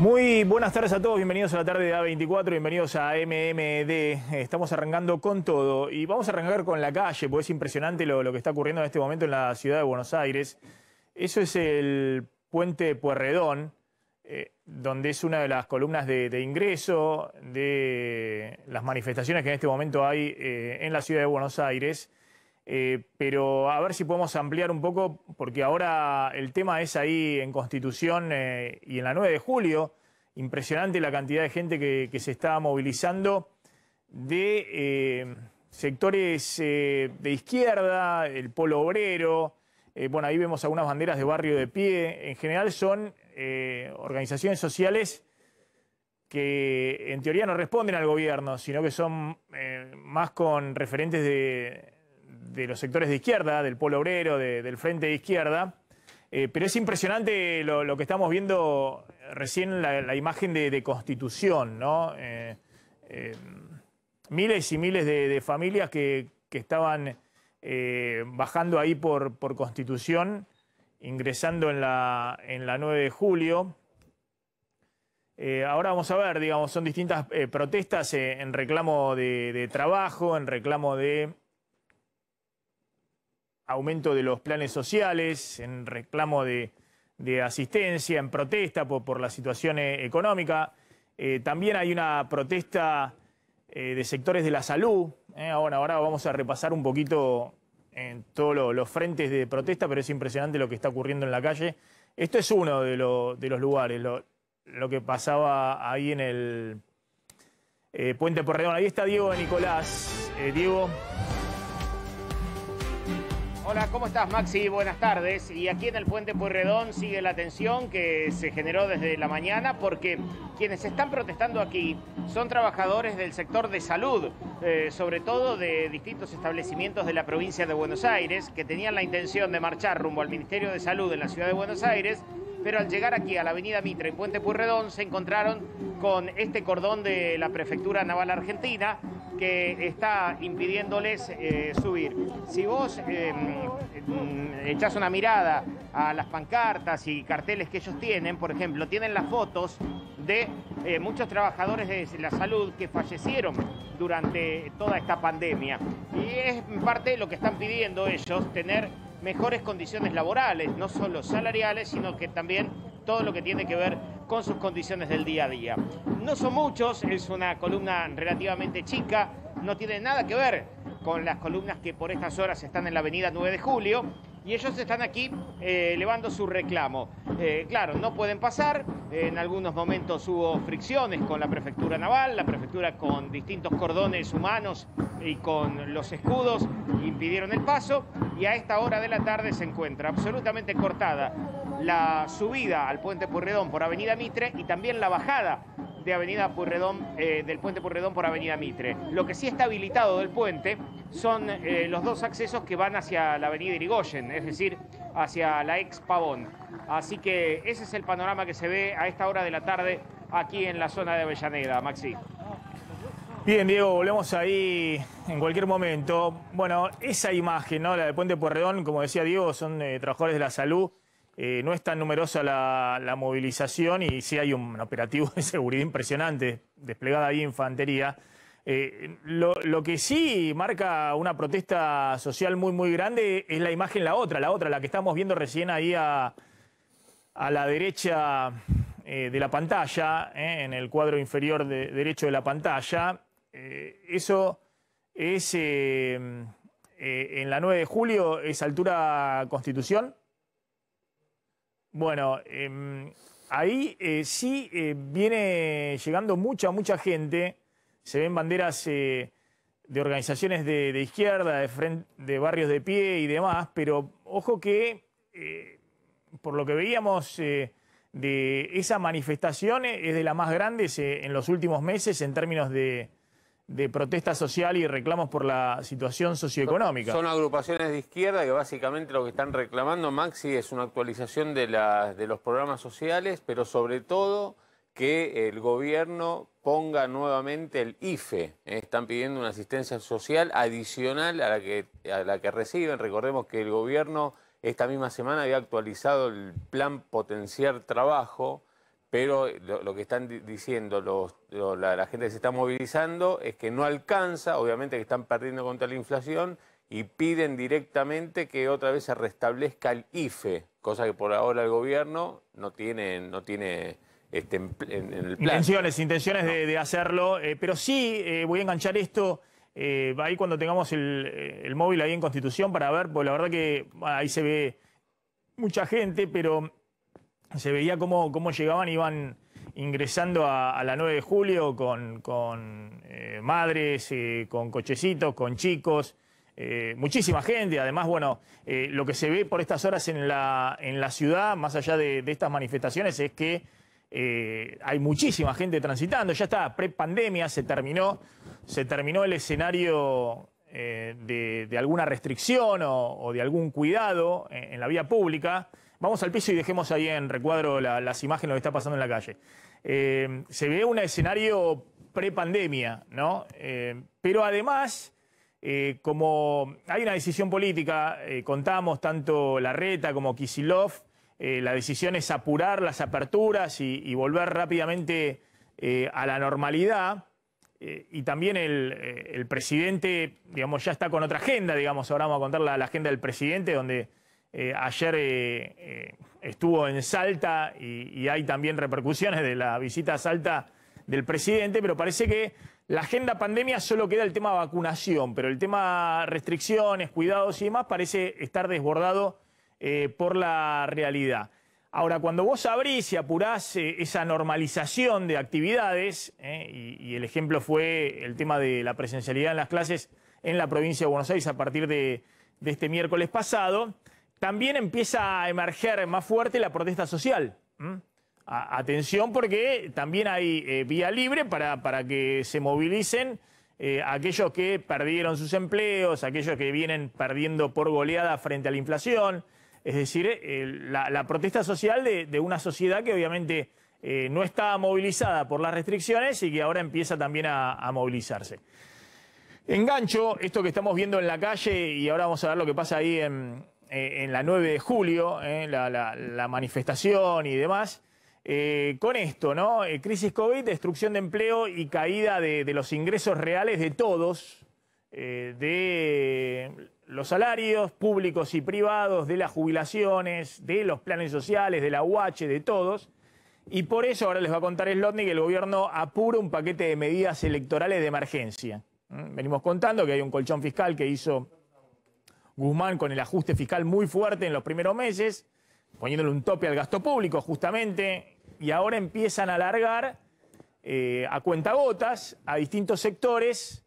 Muy buenas tardes a todos, bienvenidos a la tarde de A24, bienvenidos a MMD. Estamos arrancando con todo y vamos a arrancar con la calle, porque es impresionante lo, que está ocurriendo en este momento en la ciudad de Buenos Aires. Eso es el puente Puerredón, eh, donde es una de las columnas de, ingreso de las manifestaciones que en este momento hay eh, en la ciudad de Buenos Aires. Eh, pero a ver si podemos ampliar un poco, porque ahora el tema es ahí en Constitución eh, y en la 9 de julio. Impresionante la cantidad de gente que, se está movilizando de eh, sectores de izquierda, el polo obrero. bueno, ahí vemos algunas banderas de barrio de pie. En general son organizaciones sociales que en teoría no responden al gobierno, sino que son más con referentes de, de los sectores de izquierda, del polo obrero, del frente de izquierda. Eh, pero es impresionante lo, que estamos viendo recién, la, imagen de, constitución, ¿no? Eh, eh, miles y miles de, familias que, estaban bajando ahí por, por constitución, ingresando en la, en la 9 de julio. ahora vamos a ver, digamos, son distintas protestas en reclamo de trabajo, en reclamo de aumento de los planes sociales, en reclamo de, asistencia, en protesta por, la situación eh, económica. Eh, también hay una protesta eh, de sectores de la salud. ahora, vamos a repasar un poquito en todos los frentes de protesta, pero es impresionante lo que está ocurriendo en la calle. Esto es uno de, los lugares, lo, lo, que pasaba ahí en el Puente Porredón. Ahí está Diego Nicolás. Diego. Hola, ¿cómo estás Maxi? Buenas tardes. Y aquí en el Puente Pueyrredón sigue la tensión que se generó desde la mañana porque quienes están protestando aquí son trabajadores del sector de salud, eh, sobre todo de distintos establecimientos de la provincia de Buenos Aires que tenían la intención de marchar rumbo al Ministerio de Salud en la ciudad de Buenos Aires pero al llegar aquí a la avenida Mitra en Puente Purredón se encontraron con este cordón de la Prefectura Naval Argentina que está impidiéndoles eh, subir. Si vos em, em, echás una mirada a las pancartas y carteles que ellos tienen, por ejemplo, tienen las fotos de eh, muchos trabajadores de la salud que fallecieron durante toda esta pandemia. Y es parte de lo que están pidiendo ellos, tener mejores condiciones laborales, no solo salariales, sino que también todo lo que tiene que ver con sus condiciones del día a día. No son muchos, es una columna relativamente chica, no tiene nada que ver con las columnas que por estas horas están en la avenida 9 de julio y ellos están aquí eh, elevando su reclamo. Eh, claro, no pueden pasar, en algunos momentos hubo fricciones con la prefectura naval, la prefectura con distintos cordones humanos y con los escudos impidieron el paso, y a esta hora de la tarde se encuentra absolutamente cortada la subida al puente Purredón por Avenida Mitre y también la bajada de Avenida Purredón, eh, del puente Purredón por Avenida Mitre. Lo que sí está habilitado del puente son eh, los dos accesos que van hacia la Avenida Irigoyen, es decir, hacia la ex Pavón. Así que ese es el panorama que se ve a esta hora de la tarde aquí en la zona de Avellaneda, Maxi. Bien, Diego, volvemos ahí en cualquier momento. Bueno, esa imagen, ¿no? La de Puente Porredón, como decía Diego, son eh, trabajadores de la salud. Eh, no es tan numerosa la, movilización y sí hay un operativo de seguridad impresionante, desplegada ahí infantería. Eh, lo, que sí marca una protesta social muy, muy grande es la imagen, la otra, la otra, la que estamos viendo recién ahí a, la derecha de la pantalla, en el cuadro inferior derecho de la pantalla eh, eso es em, eh, en la 9 de julio, es altura constitución. Bueno, em, ahí eh, sí viene llegando mucha, mucha gente. Se ven banderas de organizaciones de, izquierda, de, barrios de pie y demás, pero ojo que por lo que veíamos de esa manifestación es de las más grandes en los últimos meses en términos de, de protesta social y reclamos por la situación socioeconómica. Son agrupaciones de izquierda que básicamente lo que están reclamando, Maxi, es una actualización de, de los programas sociales, pero sobre todo que el gobierno ponga nuevamente el IFE. Eh, están pidiendo una asistencia social adicional a la que, a la que reciben. Recordemos que el gobierno esta misma semana había actualizado el plan Potenciar Trabajo, pero eh, lo, que están diciendo la, gente que se está movilizando es que no alcanza, obviamente que están perdiendo contra la inflación y piden directamente que otra vez se restablezca el IFE, cosa que por ahora el gobierno no tiene, este, en, el plan. Intenciones, intenciones de, hacerlo, eh, pero sí eh, voy a enganchar esto. ahí cuando tengamos el, el, móvil ahí en Constitución para ver, porque la verdad que ahí se ve mucha gente, pero se veía cómo, llegaban, iban ingresando a, la 9 de julio con, eh, madres, eh, con cochecitos, con chicos, eh, muchísima gente. Además, bueno, lo que se ve por estas horas en la, ciudad, más allá de, estas manifestaciones, es que hay muchísima gente transitando. Ya está, pre-pandemia se terminó, se terminó el escenario de, alguna restricción o, de algún cuidado en la vía pública. Vamos al piso y dejemos ahí en recuadro las imágenes, de lo que está pasando en la calle. Eh, se ve un escenario prepandemia, ¿no? Eh, pero además, eh, como hay una decisión política, contamos tanto Larreta como Kisilov, la decisión es apurar las aperturas y, volver rápidamente a la normalidad. y también el, presidente, digamos, ya está con otra agenda, digamos, ahora vamos a contar la agenda del presidente, donde eh, ayer eh, eh, estuvo en Salta y, hay también repercusiones de la visita a Salta del presidente, pero parece que la agenda pandemia solo queda el tema vacunación, pero el tema restricciones, cuidados y demás parece estar desbordado por la realidad. Ahora, cuando vos abrís y apurás esa normalización de actividades, y, el ejemplo fue el tema de la presencialidad en las clases en la provincia de Buenos Aires a partir de este miércoles pasado, también empieza a emerger más fuerte la protesta social. Atención porque también hay eh, vía libre para, para, que se movilicen eh, aquellos que perdieron sus empleos, aquellos que vienen perdiendo por goleada frente a la inflación. Es decir, eh, la, protesta social de, una sociedad que obviamente no está movilizada por las restricciones y que ahora empieza también a movilizarse. Engancho esto que estamos viendo en la calle y ahora vamos a ver lo que pasa ahí en, eh, en la 9 de julio, eh, la, manifestación y demás, eh, con esto, ¿no? crisis COVID, destrucción de empleo y caída de, los ingresos reales de todos, de los salarios públicos y privados, de las jubilaciones, de los planes sociales, de la UACH, de todos. Y por eso ahora les va a contar Slotnik que el gobierno apura un paquete de medidas electorales de emergencia. ¿Mm? Venimos contando que hay un colchón fiscal que hizo Guzmán con el ajuste fiscal muy fuerte en los primeros meses, poniéndole un tope al gasto público justamente, y ahora empiezan a alargar eh, a cuentagotas a distintos sectores.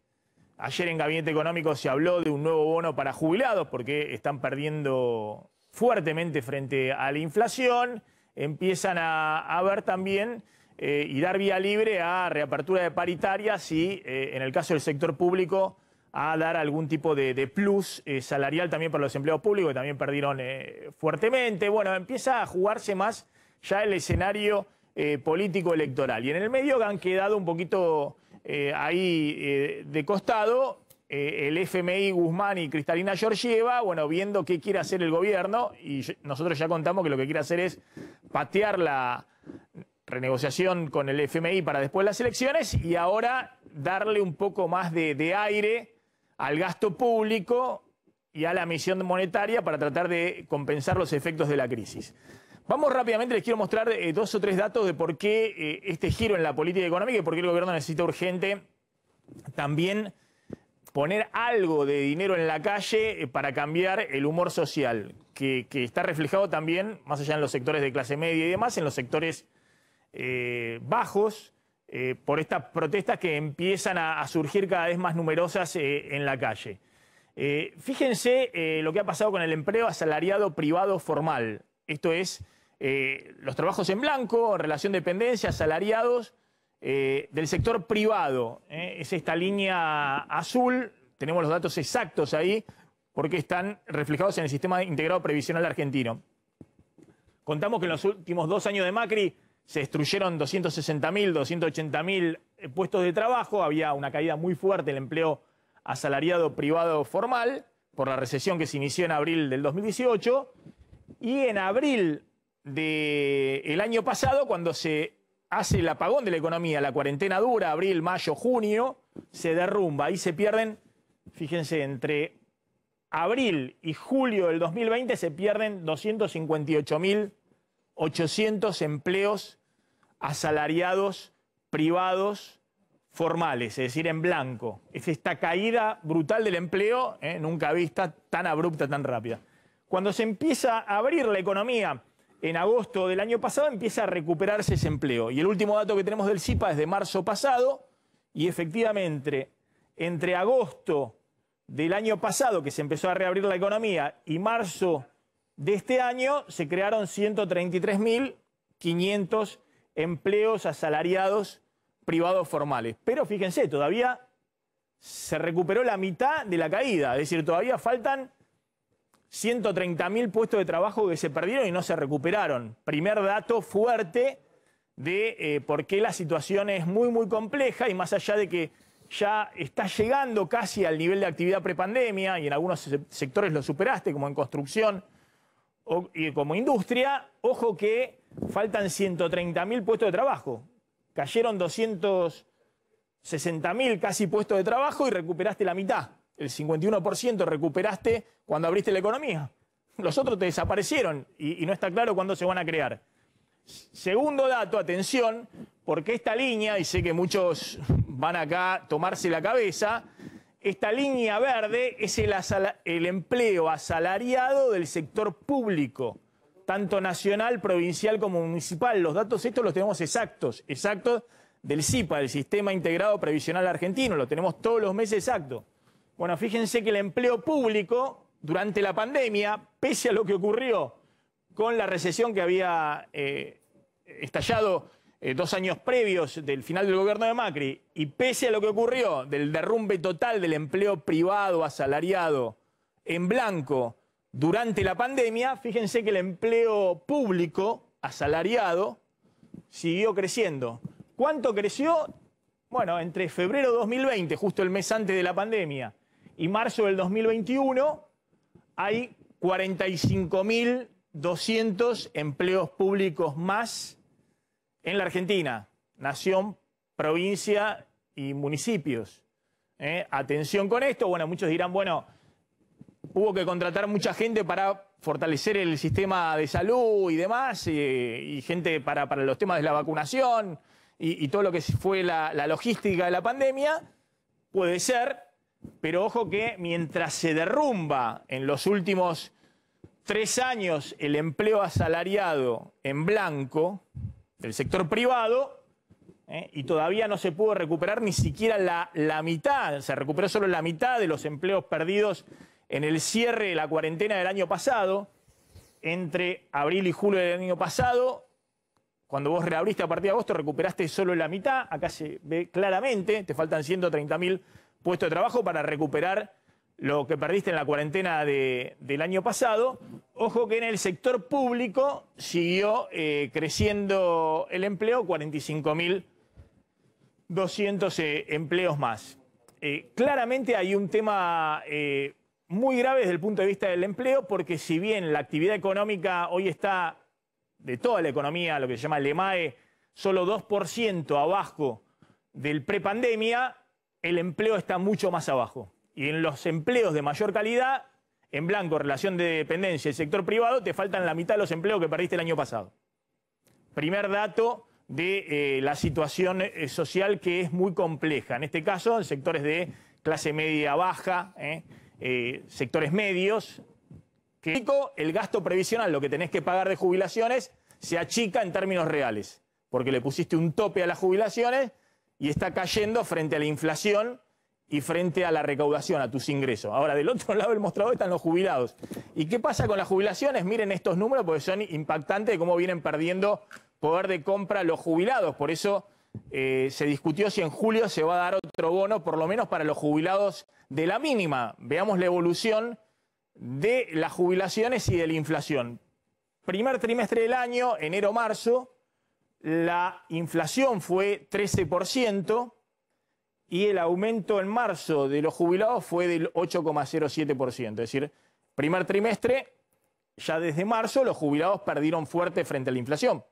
Ayer en Gabinete Económico se habló de un nuevo bono para jubilados porque están perdiendo fuertemente frente a la inflación. Empiezan a, ver también eh, y dar vía libre a reapertura de paritarias y, eh, en el caso del sector público, a dar algún tipo de, plus eh, salarial también para los empleados públicos, que también perdieron eh, fuertemente. Bueno, empieza a jugarse más ya el escenario eh, político electoral. Y en el medio han quedado un poquito ahí de costado el FMI Guzmán y Cristalina Georgieva, bueno, viendo qué quiere hacer el gobierno, y nosotros ya contamos que lo que quiere hacer es patear la renegociación con el FMI para después las elecciones y ahora darle un poco más de aire al gasto público y a la misión monetaria para tratar de compensar los efectos de la crisis. Vamos rápidamente, les quiero mostrar eh, dos o tres datos de por qué eh, este giro en la política económica y por qué el gobierno necesita urgente también poner algo de dinero en la calle eh, para cambiar el humor social, que, está reflejado también, más allá en los sectores de clase media y demás, en los sectores bajos, eh, por estas protestas que empiezan a, surgir cada vez más numerosas eh, en la calle. Eh, fíjense lo que ha pasado con el empleo asalariado privado formal. Esto es los trabajos en blanco, relación dependencia, asalariados del sector privado. es esta línea azul, tenemos los datos exactos ahí, porque están reflejados en el sistema integrado previsional argentino. Contamos que en los últimos dos años de Macri se destruyeron 260.000, 280.000 eh, puestos de trabajo, había una caída muy fuerte en el empleo asalariado privado formal por la recesión que se inició en abril del 2018 y en abril del año pasado, cuando se hace el apagón de la economía, la cuarentena dura, abril, mayo, junio, se derrumba. y se pierden, fíjense, entre abril y julio del 2020 se pierden 258 mil 800 empleos asalariados privados formales, es decir, en blanco. Es esta caída brutal del empleo, ¿eh? nunca vista tan abrupta, tan rápida. Cuando se empieza a abrir la economía en agosto del año pasado, empieza a recuperarse ese empleo. Y el último dato que tenemos del CIPA es de marzo pasado, y efectivamente, entre agosto del año pasado, que se empezó a reabrir la economía, y marzo de este año se crearon 133.500 empleos asalariados privados formales. Pero fíjense, todavía se recuperó la mitad de la caída, es decir, todavía faltan 130.000 puestos de trabajo que se perdieron y no se recuperaron. Primer dato fuerte de eh, por qué la situación es muy, muy compleja y más allá de que ya está llegando casi al nivel de actividad prepandemia y en algunos sectores lo superaste, como en construcción, y como industria, ojo que faltan 130.000 puestos de trabajo. Cayeron 260.000 casi puestos de trabajo y recuperaste la mitad. El 51% recuperaste cuando abriste la economía. Los otros te desaparecieron y, y no está claro cuándo se van a crear. Segundo dato, atención, porque esta línea, y sé que muchos van acá a tomarse la cabeza, esta línea verde es el, empleo asalariado del sector público, tanto nacional, provincial como municipal. Los datos estos los tenemos exactos, exactos del SIPA, del Sistema Integrado Previsional Argentino, lo tenemos todos los meses exacto. Bueno, fíjense que el empleo público durante la pandemia, pese a lo que ocurrió con la recesión que había eh, estallado eh, dos años previos del final del gobierno de Macri, y pese a lo que ocurrió, del derrumbe total del empleo privado asalariado en blanco durante la pandemia, fíjense que el empleo público asalariado siguió creciendo. ¿Cuánto creció? Bueno, entre febrero de 2020, justo el mes antes de la pandemia, y marzo del 2021, hay 45.200 empleos públicos más en la Argentina, nación, provincia y municipios. Eh, atención con esto, bueno, muchos dirán, bueno, hubo que contratar mucha gente para fortalecer el sistema de salud y demás, eh, y, gente para, los temas de la vacunación y, todo lo que fue la logística de la pandemia. Puede ser, pero ojo que mientras se derrumba en los últimos tres años el empleo asalariado en blanco, el sector privado ¿eh? y todavía no se pudo recuperar ni siquiera la, la mitad, se recuperó solo la mitad de los empleos perdidos en el cierre de la cuarentena del año pasado, entre abril y julio del año pasado, cuando vos reabriste a partir de agosto, recuperaste solo la mitad, acá se ve claramente, te faltan 130.000 puestos de trabajo para recuperar lo que perdiste en la cuarentena del año pasado. Ojo que en el sector público siguió eh, creciendo el empleo, 45.200 eh, empleos más. Eh, claramente hay un tema muy grave desde el punto de vista del empleo, porque si bien la actividad económica hoy está, de toda la economía, lo que se llama el EMAE, e, solo 2% abajo del prepandemia, el empleo está mucho más abajo y en los empleos de mayor calidad, en blanco, relación de dependencia, el sector privado, te faltan la mitad de los empleos que perdiste el año pasado. Primer dato de eh, la situación eh, social que es muy compleja. En este caso, en sectores de clase media baja, ¿eh? sectores medios, que el gasto previsional, lo que tenés que pagar de jubilaciones, se achica en términos reales, porque le pusiste un tope a las jubilaciones y está cayendo frente a la inflación y frente a la recaudación, a tus ingresos. Ahora, del otro lado del mostrador están los jubilados. ¿Y qué pasa con las jubilaciones? Miren estos números porque son impactantes de cómo vienen perdiendo poder de compra los jubilados. Por eso eh, se discutió si en julio se va a dar otro bono, por lo menos para los jubilados de la mínima. Veamos la evolución de las jubilaciones y de la inflación. Primer trimestre del año, enero-marzo, la inflación fue 13%, y el aumento en marzo de los jubilados fue del 8,07%. Es decir, primer trimestre, ya desde marzo los jubilados perdieron fuerte frente a la inflación.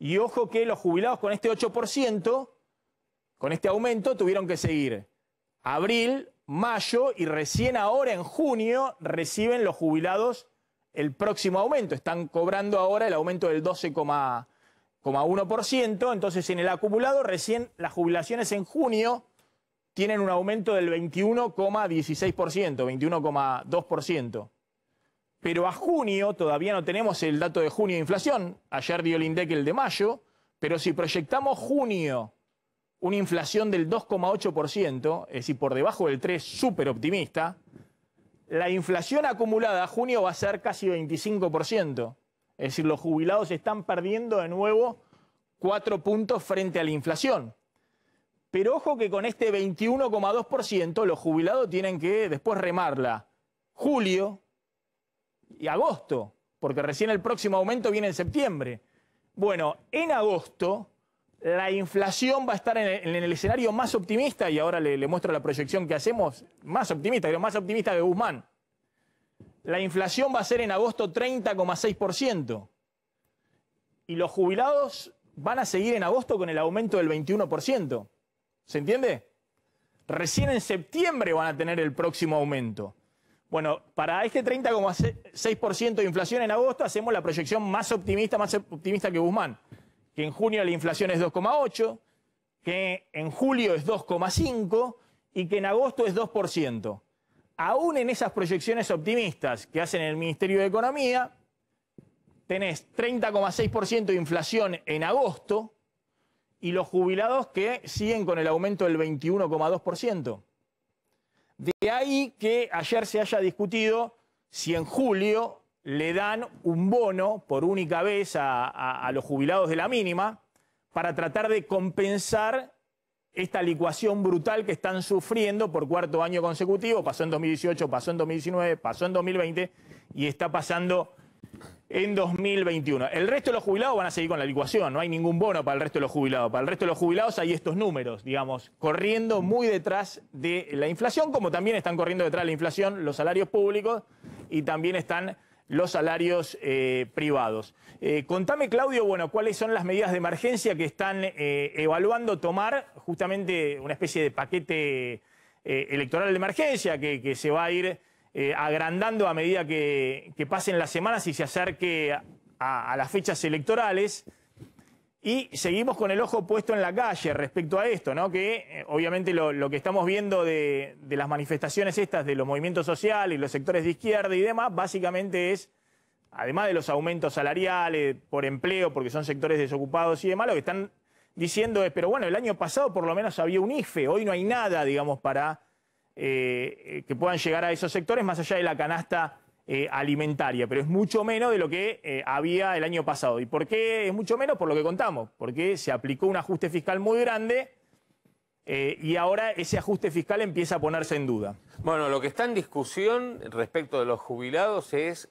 Y ojo que los jubilados con este 8%, con este aumento, tuvieron que seguir abril, mayo y recién ahora en junio reciben los jubilados el próximo aumento. Están cobrando ahora el aumento del 12,7%. 1%, entonces en el acumulado recién las jubilaciones en junio tienen un aumento del 21,16%, 21,2%. Pero a junio, todavía no tenemos el dato de junio de inflación, ayer dio el INDEC el de mayo, pero si proyectamos junio una inflación del 2,8%, es decir, por debajo del 3, súper optimista, la inflación acumulada a junio va a ser casi 25%. Es decir, los jubilados están perdiendo de nuevo cuatro puntos frente a la inflación. Pero ojo que con este 21,2% los jubilados tienen que después remarla julio y agosto, porque recién el próximo aumento viene en septiembre. Bueno, en agosto la inflación va a estar en el, escenario más optimista, y ahora le, muestro la proyección que hacemos, más optimista, pero más optimista de Guzmán la inflación va a ser en agosto 30,6%. Y los jubilados van a seguir en agosto con el aumento del 21%. ¿Se entiende? Recién en septiembre van a tener el próximo aumento. Bueno, para este 30,6% de inflación en agosto hacemos la proyección más optimista, más optimista que Guzmán, que en junio la inflación es 2,8, que en julio es 2,5 y que en agosto es 2% aún en esas proyecciones optimistas que hacen el Ministerio de Economía, tenés 30,6% de inflación en agosto y los jubilados que siguen con el aumento del 21,2%. De ahí que ayer se haya discutido si en julio le dan un bono por única vez a, los jubilados de la mínima para tratar de compensar esta licuación brutal que están sufriendo por cuarto año consecutivo. Pasó en 2018, pasó en 2019, pasó en 2020 y está pasando en 2021. El resto de los jubilados van a seguir con la licuación, no hay ningún bono para el resto de los jubilados. Para el resto de los jubilados hay estos números, digamos, corriendo muy detrás de la inflación, como también están corriendo detrás de la inflación los salarios públicos y también están los salarios eh, privados. Eh, contame, Claudio, bueno, cuáles son las medidas de emergencia que están eh, evaluando tomar, justamente una especie de paquete electoral de emergencia que, se va a ir agrandando a medida que, pasen las semanas y se acerque a las fechas electorales. Y seguimos con el ojo puesto en la calle respecto a esto, ¿no? Que eh, obviamente lo, que estamos viendo de, las manifestaciones estas de los movimientos sociales y los sectores de izquierda y demás, básicamente es, además de los aumentos salariales por empleo, porque son sectores desocupados y demás, lo que están diciendo es, pero bueno, el año pasado por lo menos había un IFE, hoy no hay nada, digamos, para eh, eh, que puedan llegar a esos sectores, más allá de la canasta eh, alimentaria, pero es mucho menos de lo que eh, había el año pasado. ¿Y por qué es mucho menos? Por lo que contamos, porque se aplicó un ajuste fiscal muy grande eh, y ahora ese ajuste fiscal empieza a ponerse en duda. Bueno, lo que está en discusión respecto de los jubilados es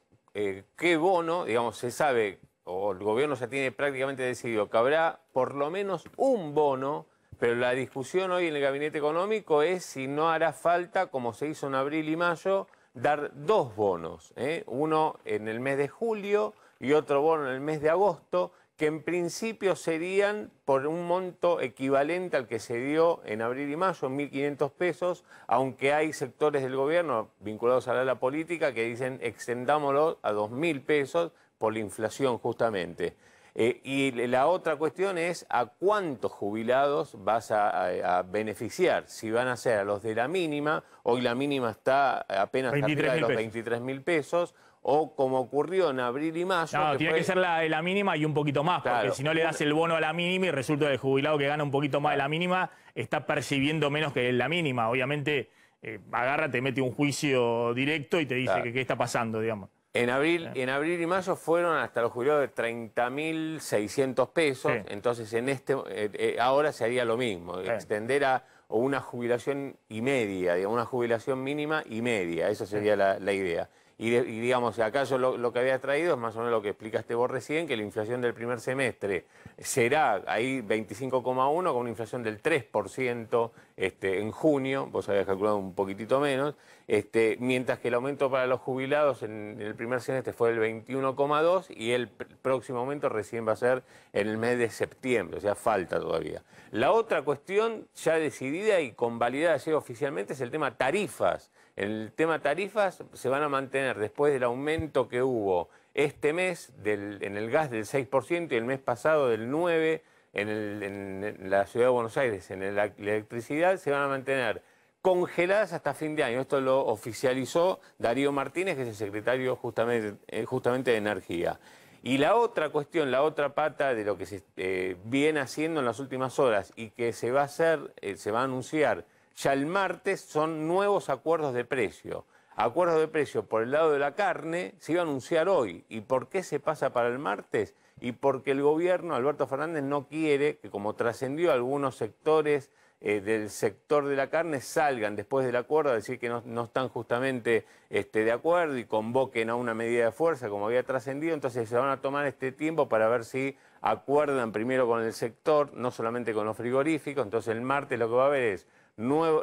qué bono, digamos, se sabe, o el gobierno ya tiene prácticamente decidido que habrá por lo menos un bono pero la discusión hoy en el gabinete económico es si no hará falta, como se hizo en abril y mayo, dar dos bonos, ¿eh? uno en el mes de julio y otro bono en el mes de agosto, que en principio serían por un monto equivalente al que se dio en abril y mayo, 1.500 pesos, aunque hay sectores del gobierno vinculados a la política que dicen extendámoslo a 2.000 pesos por la inflación justamente. Eh, y la otra cuestión es a cuántos jubilados vas a, beneficiar, si van a ser a los de la mínima, hoy la mínima está apenas arriba los 23 mil pesos, o como ocurrió en abril y mayo. No, tiene que ser la de la mínima y un poquito más, porque si no le das el bono a la mínima y resulta que el jubilado que gana un poquito más de la mínima está percibiendo menos que la mínima. Obviamente, eh, agarra, te mete un juicio directo y te dice qué está pasando, digamos. En abril, en abril y mayo fueron hasta los jubilados de 30.600 pesos, entonces en este eh, eh, ahora se haría lo mismo, extender a una jubilación y media, digamos, una jubilación mínima y media, esa sería la idea. Y, digamos, acá yo lo, que había traído es más o menos lo que explicaste vos recién, que la inflación del primer semestre será ahí 25,1 con una inflación del 3% este, en junio, vos habías calculado un poquitito menos, este, mientras que el aumento para los jubilados en, el primer semestre fue el 21,2 y el próximo aumento recién va a ser en el mes de septiembre, o sea, falta todavía. La otra cuestión ya decidida y convalidada ya oficialmente es el tema tarifas. El tema tarifas se van a mantener después del aumento que hubo este mes en el gas del 6% y el mes pasado del 9% en, la ciudad de Buenos Aires, en la electricidad, se van a mantener congeladas hasta fin de año. Esto lo oficializó Darío Martínez, que es el secretario justamente, eh, de Energía. Y la otra cuestión, la otra pata de lo que se eh, viene haciendo en las últimas horas y que se va a hacer, eh, se va a anunciar ya el martes son nuevos acuerdos de precio. Acuerdos de precio por el lado de la carne se iba a anunciar hoy. ¿Y por qué se pasa para el martes? Y porque el gobierno, Alberto Fernández, no quiere que, como trascendió algunos sectores eh, del sector de la carne, salgan después del acuerdo a decir que no, están justamente este, de acuerdo y convoquen a una medida de fuerza, como había trascendido. Entonces se van a tomar este tiempo para ver si acuerdan primero con el sector, no solamente con los frigoríficos. Entonces el martes lo que va a haber es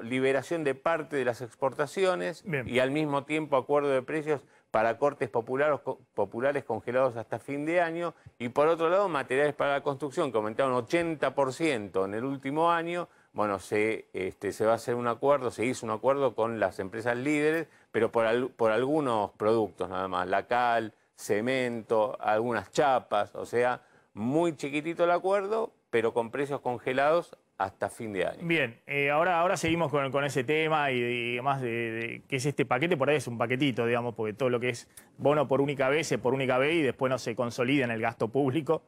liberación de parte de las exportaciones y al mismo tiempo acuerdo de precios para cortes populares, populares congelados hasta fin de año y por otro lado materiales para la construcción que aumentaron 80% en el último año. Bueno, se, este, se va a hacer un acuerdo, se hizo un acuerdo con las empresas líderes, pero por, por algunos productos nada más, la cal, cemento, algunas chapas, o sea, muy chiquitito el acuerdo, pero con precios congelados hasta fin de año. Bien, eh, ahora, ahora seguimos con, ese tema y, además, de, qué es este paquete, por ahí es un paquetito, digamos, porque todo lo que es bono por única vez es por única vez y después no se consolida en el gasto público.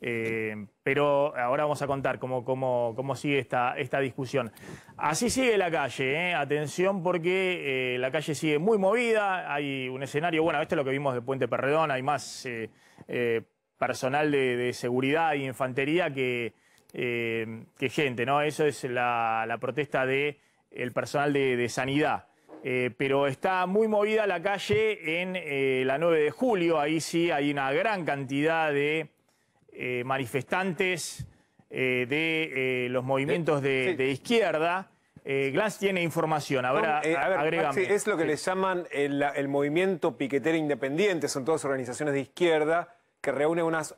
Eh, pero ahora vamos a contar cómo, cómo, sigue esta, esta discusión. Así sigue la calle, eh. atención porque la calle sigue muy movida, hay un escenario, bueno, esto es lo que vimos de Puente Perredón, hay más personal de, de seguridad y e infantería que eh, que gente, ¿no? Eso es la, protesta del personal de, sanidad. Eh, pero está muy movida la calle en eh, la 9 de julio. Ahí sí hay una gran cantidad de eh, manifestantes de los movimientos de, izquierda. Glass tiene información, ahora es lo que le llaman el, movimiento piquetero independiente, son todas organizaciones de izquierda que reúnen unas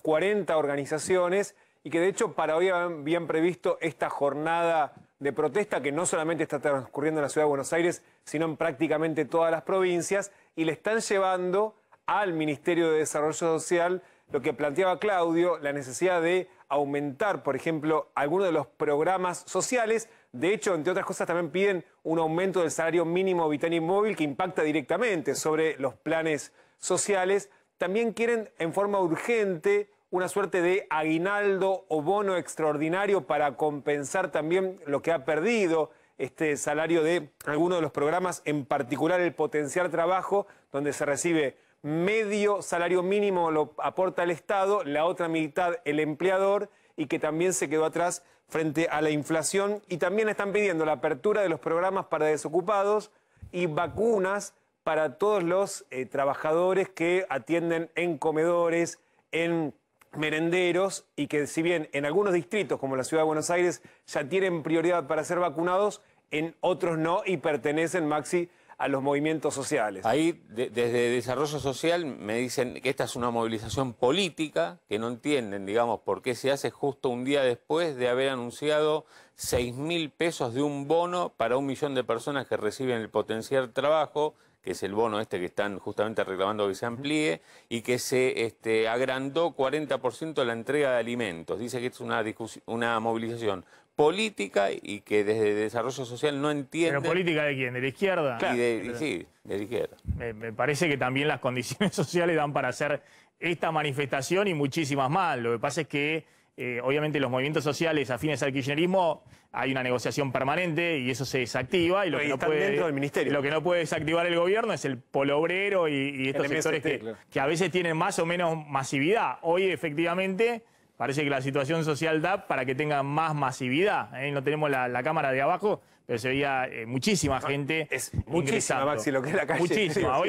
40 organizaciones y que de hecho para hoy habían previsto esta jornada de protesta que no solamente está transcurriendo en la ciudad de Buenos Aires, sino en prácticamente todas las provincias, y le están llevando al Ministerio de Desarrollo Social lo que planteaba Claudio, la necesidad de aumentar, por ejemplo, algunos de los programas sociales. De hecho, entre otras cosas, también piden un aumento del salario mínimo vital y móvil que impacta directamente sobre los planes sociales. También quieren en forma urgente una suerte de aguinaldo o bono extraordinario para compensar también lo que ha perdido este salario de algunos de los programas, en particular el Potenciar Trabajo, donde se recibe medio salario mínimo lo aporta el Estado, la otra mitad el empleador y que también se quedó atrás frente a la inflación. Y también están pidiendo la apertura de los programas para desocupados y vacunas para todos los eh, trabajadores que atienden en comedores, en merenderos y que si bien en algunos distritos como la ciudad de Buenos Aires ya tienen prioridad para ser vacunados, en otros no y pertenecen, Maxi, a los movimientos sociales. Ahí, desde Desarrollo Social, me dicen que esta es una movilización política, que no entienden, digamos, por qué se hace justo un día después de haber anunciado 6 mil pesos de un bono para un millón de personas que reciben el potencial trabajo que es el bono este que están justamente reclamando que se amplíe, y que se este, agrandó 40% la entrega de alimentos. Dice que es una, una movilización política y que desde desarrollo social no entiende... ¿Pero política de quién? ¿De la izquierda? de, sí, de la izquierda. me, parece que también las condiciones sociales dan para hacer esta manifestación y muchísimas más. Lo que pasa es que eh, obviamente los movimientos sociales afines al kirchnerismo hay una negociación permanente y eso se desactiva y lo, que no, puede, ministerio. lo que no puede desactivar el gobierno es el polo obrero y, estos sectores que, a veces tienen más o menos masividad. Hoy efectivamente parece que la situación social da para que tenga más masividad. ¿eh? No tenemos la, cámara de abajo, pero se veía eh, muchísima ah, gente. Es muchísima, Maxi, lo que es calle. Muchísima.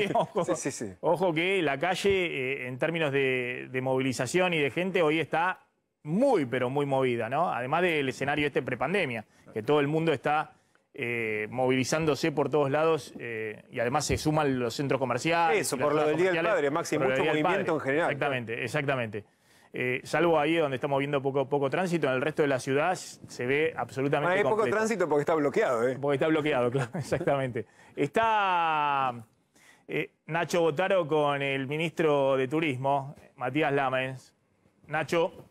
ojo, que la calle en términos de movilización y de gente hoy está muy, pero muy movida, ¿no? Además del escenario este prepandemia, que todo el mundo está eh, movilizándose por todos lados eh, y además se suman los centros comerciales. Eso, por lo del Día del Padre, Maxi, mucho movimiento en general. Exactamente, exactamente. Eh, salvo ahí donde estamos viendo poco, poco tránsito, en el resto de la ciudad se ve absolutamente. Hay poco tránsito porque está bloqueado, ¿eh? Porque está bloqueado, claro, exactamente. Está Nacho Botaro con el ministro de Turismo, Matías Lamens. Nacho.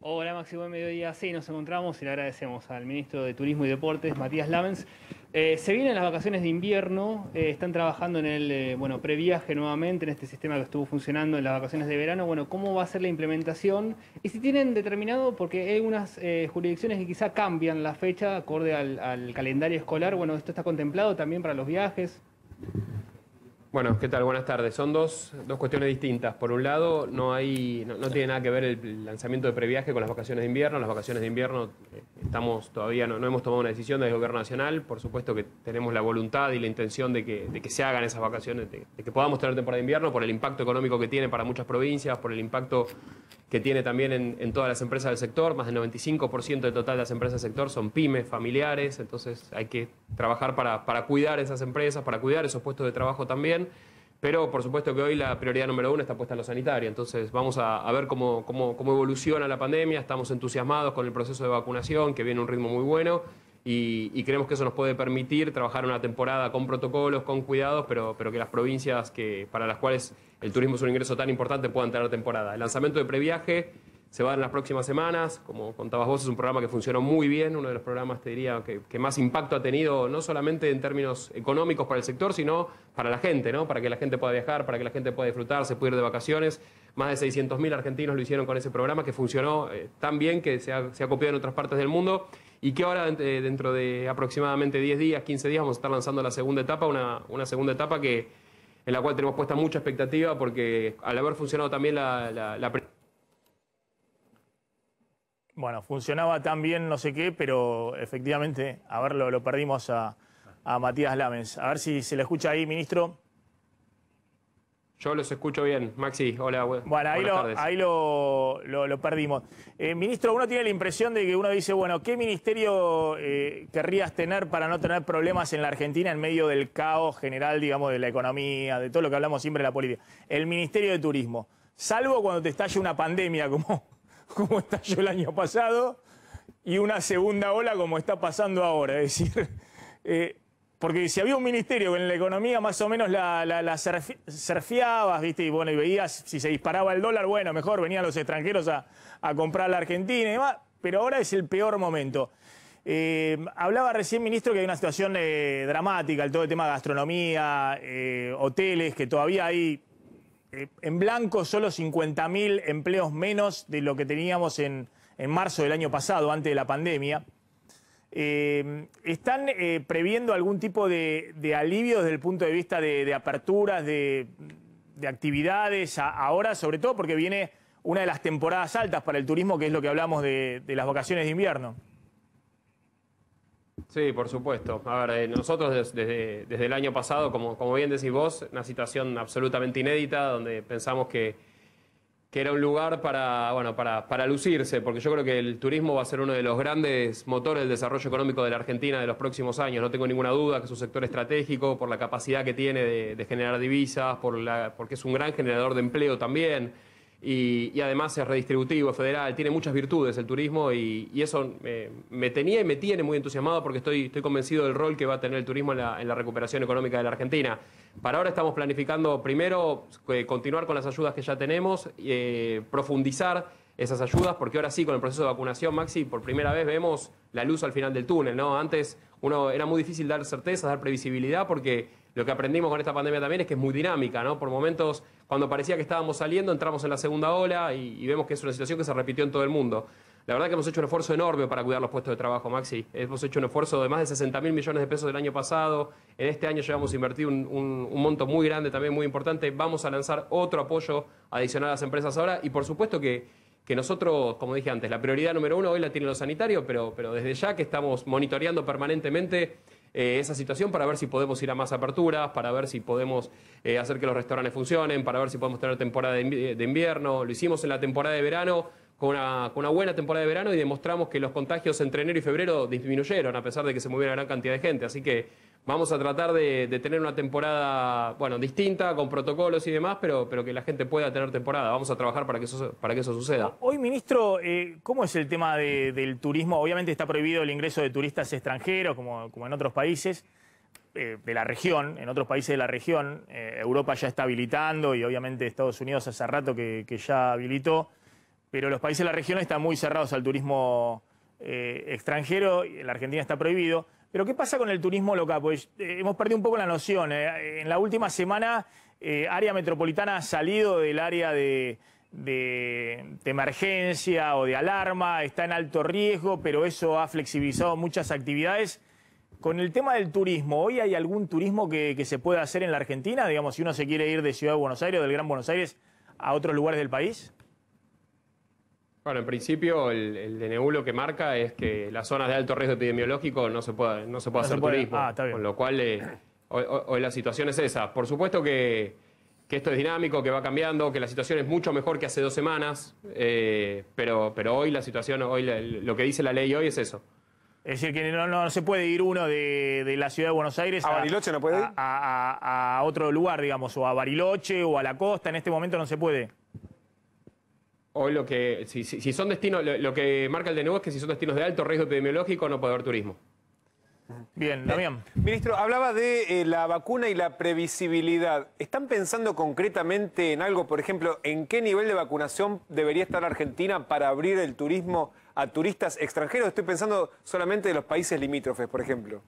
Hola Máximo buen Mediodía, sí, nos encontramos y le agradecemos al ministro de Turismo y Deportes, Matías Lamens. Eh, se vienen las vacaciones de invierno, eh, están trabajando en el eh, bueno, previaje nuevamente, en este sistema que estuvo funcionando en las vacaciones de verano. Bueno, ¿cómo va a ser la implementación? Y si tienen determinado, porque hay unas jurisdicciones que quizá cambian la fecha acorde al, al calendario escolar, bueno, ¿esto está contemplado también para los viajes? Bueno, ¿qué tal? Buenas tardes. Son dos, cuestiones distintas. Por un lado, no, hay, no, tiene nada que ver el lanzamiento de previaje con las vacaciones de invierno. Las vacaciones de invierno eh, estamos todavía no, hemos tomado una decisión desde el Gobierno Nacional. Por supuesto que tenemos la voluntad y la intención de que, se hagan esas vacaciones, de, que podamos tener temporada de invierno por el impacto económico que tiene para muchas provincias, por el impacto que tiene también en, todas las empresas del sector. Más del 95% del total de las empresas del sector son pymes, familiares. Entonces hay que trabajar para cuidar esas empresas, para cuidar esos puestos de trabajo también. Pero por supuesto que hoy la prioridad número uno está puesta en lo sanitario. Entonces vamos a, ver cómo, evoluciona la pandemia. Estamos entusiasmados con el proceso de vacunación, que viene a un ritmo muy bueno. Y, creemos que eso nos puede permitir trabajar una temporada con protocolos, con cuidados, pero, que las provincias que, para las cuales el turismo es un ingreso tan importante puedan tener temporada. El lanzamiento de previaje se va a dar en las próximas semanas. Como contabas vos, es un programa que funcionó muy bien, uno de los programas, te diría, que, más impacto ha tenido, no solamente en términos económicos para el sector, sino para la gente, ¿no? Para que la gente pueda viajar, para que la gente pueda disfrutar, se pueda ir de vacaciones. Más de 600.000 argentinos lo hicieron con ese programa que funcionó eh, tan bien que se ha, copiado en otras partes del mundo y que ahora, eh, dentro de aproximadamente 10 días, 15 días, vamos a estar lanzando la segunda etapa, una, segunda etapa que en la cual tenemos puesta mucha expectativa porque al haber funcionado también la bueno, funcionaba tan bien, no sé qué, pero efectivamente, a ver, lo, perdimos a, Matías Lames. A ver si se le escucha ahí, ministro. Yo los escucho bien, Maxi. Hola, bueno, ahí, lo, lo, perdimos. Eh, ministro, uno tiene la impresión de que uno dice, bueno, ¿qué ministerio eh, querrías tener para no tener problemas en la Argentina en medio del caos general, digamos, de la economía, de todo lo que hablamos siempre de la política? El Ministerio de Turismo. Salvo cuando te estalle una pandemia como, como estalló el año pasado y una segunda ola como está pasando ahora. Es decir, eh, porque si había un ministerio que en la economía más o menos la, la, ¿viste? Y bueno, y veías si se disparaba el dólar, bueno, mejor venían los extranjeros a, comprar la Argentina y demás, pero ahora es el peor momento. Eh, hablaba recién, ministro, que hay una situación eh, dramática, el todo el tema de gastronomía, hoteles, que todavía hay eh, en blanco solo 50.000 empleos menos de lo que teníamos en, marzo del año pasado, antes de la pandemia. Eh, ¿Están eh, previendo algún tipo de, alivio desde el punto de vista de, aperturas, de, actividades ahora, sobre todo porque viene una de las temporadas altas para el turismo, que es lo que hablamos de las vacaciones de invierno? Sí, por supuesto. A ver, eh, nosotros desde, el año pasado, como, como bien decís vos, una situación absolutamente inédita donde pensamos que, era un lugar para, bueno, para, para, lucirse, porque yo creo que el turismo va a ser uno de los grandes motores del desarrollo económico de la Argentina de los próximos años. No tengo ninguna duda que es un sector estratégico por la capacidad que tiene de, de generar divisas, por la, porque es un gran generador de empleo también. Y, además es redistributivo, federal, tiene muchas virtudes el turismo y, eso eh, me, tenía y me tiene muy entusiasmado porque estoy, estoy convencido del rol que va a tener el turismo en la, recuperación económica de la Argentina. Para ahora estamos planificando primero eh, continuar con las ayudas que ya tenemos, eh, profundizar esas ayudas, porque ahora sí, con el proceso de vacunación, Maxi, por primera vez vemos la luz al final del túnel, ¿no? Antes uno era muy difícil dar certezas, dar previsibilidad, porque lo que aprendimos con esta pandemia también es que es muy dinámica, ¿no? Por momentos, cuando parecía que estábamos saliendo, entramos en la segunda ola y, vemos que es una situación que se repitió en todo el mundo. La verdad que hemos hecho un esfuerzo enorme para cuidar los puestos de trabajo, Maxi. Hemos hecho un esfuerzo de más de 60 mil millones de pesos del año pasado. En este año llevamos invertido un, un, monto muy grande, también muy importante. Vamos a lanzar otro apoyo adicional a las empresas ahora. Y por supuesto que, nosotros, como dije antes, la prioridad número uno hoy la tiene lo sanitario, pero desde ya que estamos monitoreando permanentemente eh, esa situación para ver si podemos ir a más aperturas, para ver si podemos eh, hacer que los restaurantes funcionen, para ver si podemos tener temporada de invierno. Lo hicimos en la temporada de verano con una, buena temporada de verano y demostramos que los contagios entre enero y febrero disminuyeron, a pesar de que se moviera una gran cantidad de gente. Así que vamos a tratar de, tener una temporada, bueno, distinta, con protocolos y demás, pero, pero que la gente pueda tener temporada. Vamos a trabajar para que eso, para que eso suceda. Hoy, ministro, eh, ¿cómo es el tema del turismo? Obviamente está prohibido el ingreso de turistas extranjeros, como, en otros países eh, de la región, en otros países de la región, eh, Europa ya está habilitando y obviamente Estados Unidos hace rato que ya habilitó pero los países de la región están muy cerrados al turismo eh, extranjero, en la Argentina está prohibido. Pero ¿qué pasa con el turismo local? Pues, eh, hemos perdido un poco la noción. Eh. en la última semana, área metropolitana ha salido del área de, emergencia o de alarma, está en alto riesgo, pero eso ha flexibilizado muchas actividades. Con el tema del turismo, ¿hoy hay algún turismo que, que se pueda hacer en la Argentina? Digamos, si uno se quiere ir de Ciudad de Buenos Aires o del Gran Buenos Aires a otros lugares del país. Bueno, en principio el, el, DNU lo que marca es que las zonas de alto riesgo epidemiológico no se puede, no se puede hacer turismo. Ah, Con lo cual hoy, eh, la situación es esa. Por supuesto que, esto es dinámico, que va cambiando, que la situación es mucho mejor que hace dos semanas, eh, pero, pero hoy la situación, hoy lo que dice la ley hoy es eso. Es decir, que no, se puede ir uno de, la ciudad de Buenos Aires Bariloche, no puede a otro lugar, digamos, o a Bariloche o a la costa, en este momento no se puede. Hoy lo que, si, son destinos, lo, que marca el nuevo es que si son destinos de alto riesgo epidemiológico no puede haber turismo. Bien, Damián. Ministro, hablaba de eh, la vacuna y la previsibilidad. ¿Están pensando concretamente en algo, por ejemplo, en qué nivel de vacunación debería estar Argentina para abrir el turismo a turistas extranjeros? Estoy pensando solamente de los países limítrofes, por ejemplo.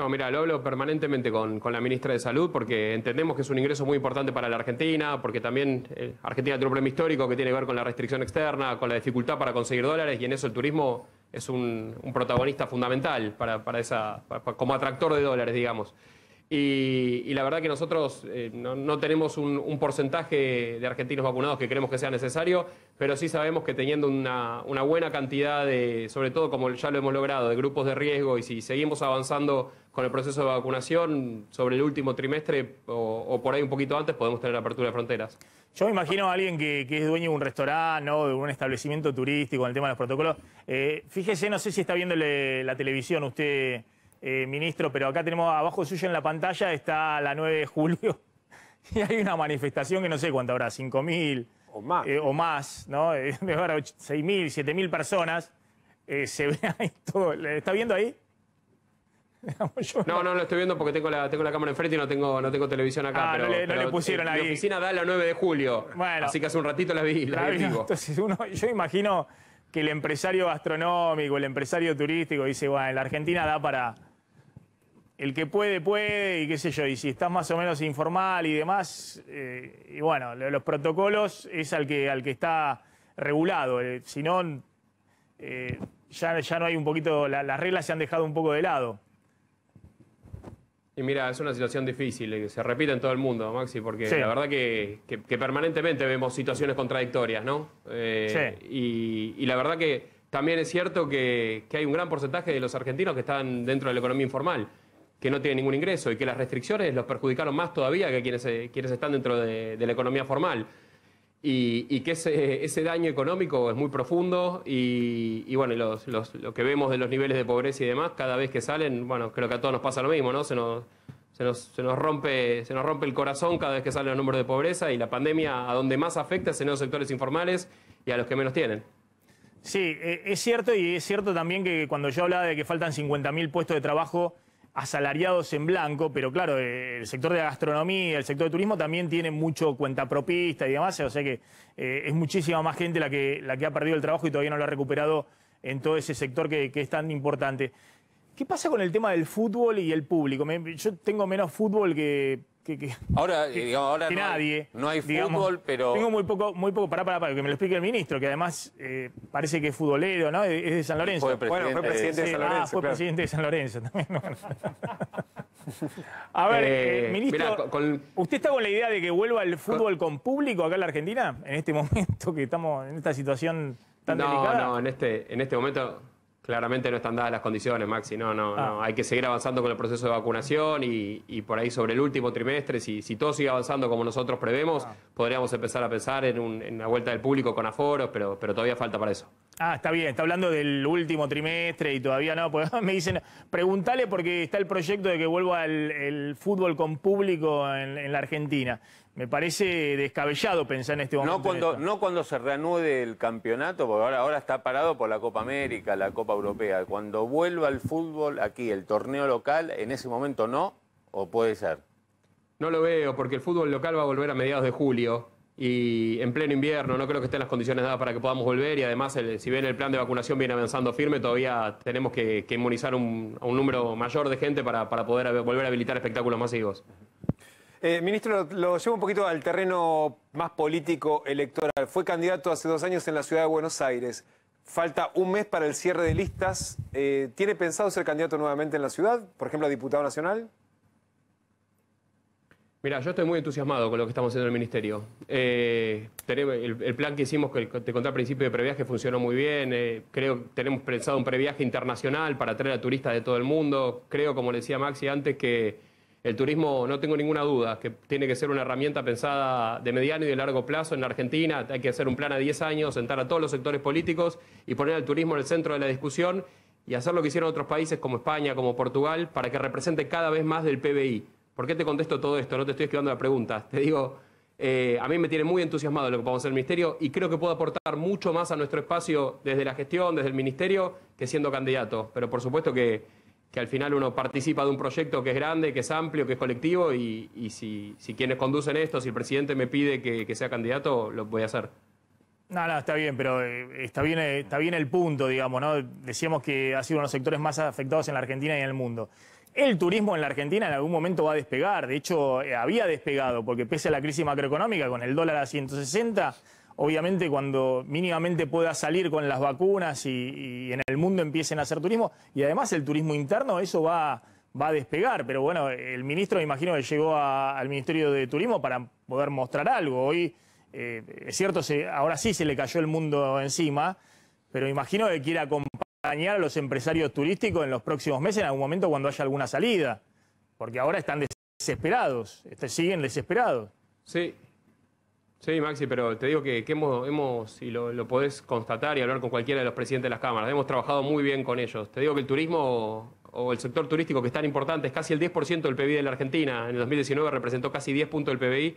No, mira, lo hablo permanentemente con, la ministra de Salud porque entendemos que es un ingreso muy importante para la Argentina, porque también eh, Argentina tiene un problema histórico que tiene que ver con la restricción externa, con la dificultad para conseguir dólares y en eso el turismo es un, protagonista fundamental para, esa, como atractor de dólares, digamos. Y, la verdad que nosotros eh, no, tenemos un, porcentaje de argentinos vacunados que creemos que sea necesario, pero sí sabemos que teniendo una, una buena cantidad de, sobre todo como ya lo hemos logrado, de grupos de riesgo y si seguimos avanzando con el proceso de vacunación, sobre el último trimestre o, por ahí un poquito antes, podemos tener apertura de fronteras. Yo me imagino a alguien que, es dueño de un restaurante de un establecimiento turístico en el tema de los protocolos. Eh, fíjese, no sé si está viendo la televisión usted, eh, ministro, pero acá tenemos abajo suyo en la pantalla está la 9 de julio y hay una manifestación que no sé cuánto habrá, 5.000 o más, eh, o más ¿no? 6.000, 7.000 personas. se ve ahí todo. ¿Está viendo ahí? No, no, lo estoy viendo porque tengo la, tengo la cámara enfrente y no tengo, no tengo televisión acá. Ah, no le, le pusieron ahí. oficina da la 9 de julio. así que hace un ratito la vi. La, entonces, yo imagino que el empresario gastronómico, el empresario turístico, dice, bueno, la Argentina da para. El que puede, puede, y qué sé yo, y si estás más o menos informal y demás, eh, y bueno, los protocolos es al que, al que está regulado. Eh, si no, eh, ya, ya no hay un poquito, las reglas se han dejado un poco de lado. Y mira, es una situación difícil, eh, que se repite en todo el mundo, Maxi, porque la verdad que, permanentemente vemos situaciones contradictorias, ¿no? Eh, y, la verdad que también es cierto que, hay un gran porcentaje de los argentinos que están dentro de la economía informal que no tienen ningún ingreso y que las restricciones los perjudicaron más todavía que quienes, eh, quienes están dentro de, de, la economía formal y, que ese, daño económico es muy profundo y, bueno, lo que vemos de los niveles de pobreza y demás, cada vez que salen, bueno, creo que a todos nos pasa lo mismo, ¿no? Se nos, rompe, se nos rompe el corazón cada vez que salen los números de pobreza y la pandemia a donde más afecta es en los sectores informales y a los que menos tienen. Sí, eh, es cierto y es cierto también que cuando yo hablaba de que faltan 50.000 puestos de trabajo asalariados en blanco, pero claro, el sector de la gastronomía, el sector de turismo también tiene mucho cuentapropista y demás, o sea que eh, es muchísima más gente la que, la que ha perdido el trabajo y todavía no lo ha recuperado en todo ese sector que, que es tan importante. ¿Qué pasa con el tema del fútbol y el público? yo tengo menos fútbol que. ahora, ahora nadie. no hay fútbol, pero. Tengo muy poco, muy poco, pará, pará, pará, que me lo explique el ministro, que además eh, parece que es futbolero, ¿no? Es de San Lorenzo. bueno, fue presidente de, San Lorenzo. Ah, fue presidente de San Lorenzo también. A ver, eh, eh, ministro, ¿usted está con la idea de que vuelva el fútbol con... público acá en la Argentina? En este momento que estamos en esta situación tan delicada. No, no, en este, en este momento Claramente no están dadas las condiciones, Maxi. No, no, no. Ah. Hay que seguir avanzando con el proceso de vacunación y, por ahí sobre el último trimestre, si, todo sigue avanzando como nosotros prevemos, ah. podríamos empezar a pensar en, en, una vuelta del público con aforos, pero, pero todavía falta para eso. Ah, está bien, está hablando del último trimestre y todavía no. Pues, me dicen, pregúntale porque está el proyecto de que vuelva el, fútbol con público en, la Argentina. Me parece descabellado pensar en este momento. No cuando, no cuando se reanude el campeonato, porque ahora, ahora está parado por la Copa América, la Copa Europea. Cuando vuelva el fútbol aquí, el torneo local, en ese momento no, o puede ser. No lo veo, porque el fútbol local va a volver a mediados de julio y en pleno invierno, no creo que estén las condiciones dadas para que podamos volver y además, si bien el plan de vacunación viene avanzando firme, todavía tenemos que, inmunizar a un número mayor de gente para, poder volver a habilitar espectáculos masivos. Eh, ministro, lo, llevo un poquito al terreno más político electoral. Fue candidato hace dos años en la ciudad de Buenos Aires. Falta un mes para el cierre de listas. Eh, ¿Tiene pensado ser candidato nuevamente en la ciudad? Por ejemplo, a diputado nacional. Mira, yo estoy muy entusiasmado con lo que estamos haciendo en el Ministerio. Eh, tenemos, el, plan que hicimos, que te conté al principio de previaje, funcionó muy bien. Eh, creo que tenemos pensado un previaje internacional para atraer a turistas de todo el mundo. Creo, como le decía Maxi antes, que el turismo, no tengo ninguna duda, que tiene que ser una herramienta pensada de mediano y de largo plazo en la Argentina. Hay que hacer un plan a 10 años, sentar a todos los sectores políticos y poner al turismo en el centro de la discusión y hacer lo que hicieron otros países como España, como Portugal, para que represente cada vez más del PBI ¿Por qué te contesto todo esto? No te estoy esquivando la pregunta. Te digo, eh, a mí me tiene muy entusiasmado lo que podemos hacer en el Ministerio y creo que puedo aportar mucho más a nuestro espacio desde la gestión, desde el Ministerio, que siendo candidato. Pero por supuesto que, al final uno participa de un proyecto que es grande, que es amplio, que es colectivo y, si, quienes conducen esto, si el presidente me pide que, sea candidato, lo voy a hacer. No, no, está bien, pero eh, está bien, eh, está bien el punto, digamos, ¿no? Decíamos que ha sido uno de los sectores más afectados en la Argentina y en el mundo. El turismo en la Argentina en algún momento va a despegar, de hecho eh, había despegado, porque pese a la crisis macroeconómica, con el dólar a 160, obviamente cuando mínimamente pueda salir con las vacunas y, en el mundo empiecen a hacer turismo, y además el turismo interno, eso va, va a despegar, pero bueno, el ministro me imagino que llegó al Ministerio de Turismo para poder mostrar algo. Hoy, eh, es cierto, ahora sí se le cayó el mundo encima, pero imagino que quiere acompañar dañar a los empresarios turísticos en los próximos meses, en algún momento cuando haya alguna salida, porque ahora están desesperados, este, siguen desesperados. Sí, Sí, Maxi, pero te digo que, hemos, hemos, y lo, podés constatar y hablar con cualquiera de los presidentes de las cámaras, hemos trabajado muy bien con ellos. Te digo que el turismo o el sector turístico que es tan importante es casi el 10% del PBI de la Argentina. En el 2019 representó casi 10 puntos del PBI.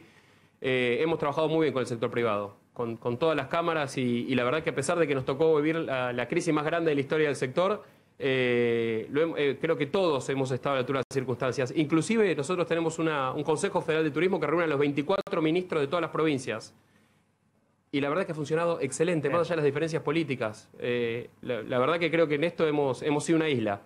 Eh, hemos trabajado muy bien con el sector privado con, todas las cámaras y, la verdad que a pesar de que nos tocó vivir la, crisis más grande de la historia del sector, eh, eh, creo que todos hemos estado a la altura de las circunstancias. Inclusive nosotros tenemos un Consejo Federal de Turismo que reúne a los 24 ministros de todas las provincias. Y la verdad que ha funcionado excelente, más allá de las diferencias políticas. Eh, la, verdad que creo que en esto hemos, hemos sido una isla.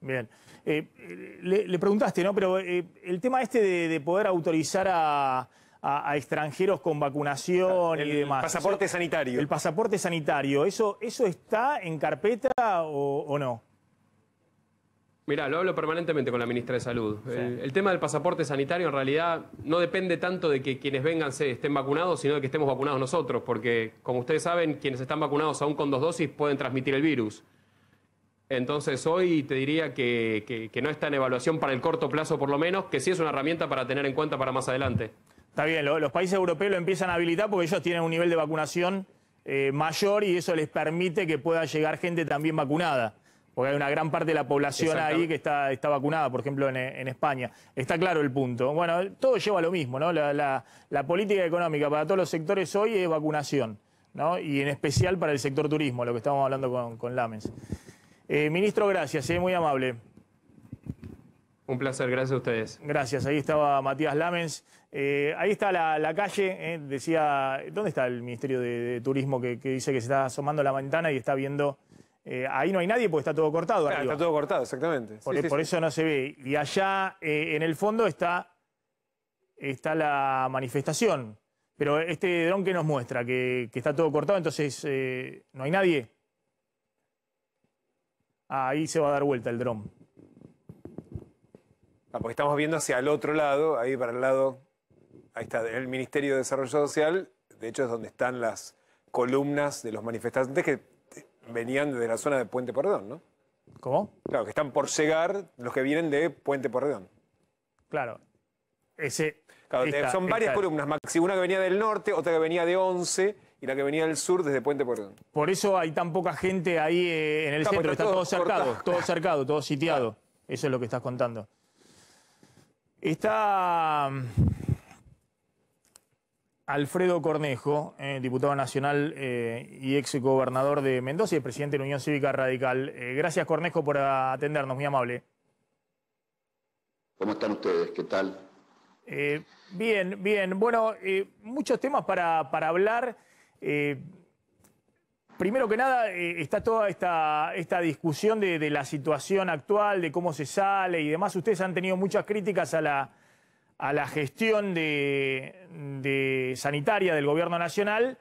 Bien. Le, preguntaste, ¿no? Pero el tema este de poder autorizar a, a, extranjeros con vacunación y demás. Pasaporte sanitario. El pasaporte sanitario. ¿Eso, eso está en carpeta o, no? Mirá, lo hablo permanentemente con la ministra de Salud. El, tema del pasaporte sanitario en realidad no depende tanto de que quienes vengan se estén vacunados, sino de que estemos vacunados nosotros, porque como ustedes saben, quienes están vacunados aún con dos dosis pueden transmitir el virus. Entonces hoy te diría que no está en evaluación para el corto plazo por lo menos, que sí es una herramienta para tener en cuenta para más adelante. Está bien, los países europeos lo empiezan a habilitar porque ellos tienen un nivel de vacunación eh, mayor y eso les permite que pueda llegar gente también vacunada. Porque hay una gran parte de la población ahí que está, está vacunada, por ejemplo, en, España. Está claro el punto. Bueno, todo lleva a lo mismo, ¿no? La, política económica para todos los sectores hoy es vacunación, ¿no? Y en especial para el sector turismo, lo que estamos hablando con, con Lames. Eh, ministro, gracias, es eh, muy amable. Un placer, gracias a ustedes. Gracias, ahí estaba Matías Lamens. Eh, ahí está la, calle, eh, decía, ¿dónde está el Ministerio de, Turismo que, dice que se está asomando la ventana y está viendo... Eh, ahí no hay nadie porque está todo cortado. Claro, está todo cortado, exactamente. Por, e, eso no se ve. Y allá, en el fondo, está, está la manifestación. Pero este dron que nos muestra que está todo cortado, entonces no hay nadie. Ahí se va a dar vuelta el dron. Ah, porque estamos viendo hacia el otro lado, ahí para el lado, ahí está, el Ministerio de Desarrollo Social, de hecho es donde están las columnas de los manifestantes que venían desde la zona de Puente Porredón, ¿no? ¿Cómo? Claro, que están por llegar los que vienen de Puente Porredón. Claro. Ese, son varias columnas, Maxi, una que venía del norte, otra que venía de 11 y la que venía del sur desde Puente Porredón. Por eso hay tan poca gente ahí eh, en el centro, está todo, cercado, todo cercado, todo sitiado. Eso es lo que estás contando. Está mm, Alfredo Cornejo, eh, diputado nacional eh, y ex gobernador de Mendoza y presidente de la Unión Cívica Radical. Eh, gracias, Cornejo, por atendernos, muy amable. ¿Cómo están ustedes? ¿Qué tal? bien, bien. Bueno, muchos temas para hablar primero que nada eh, está toda esta, esta discusión de, la situación actual, de cómo se sale y demás. Ustedes han tenido muchas críticas a la, a la gestión de, sanitaria del gobierno nacional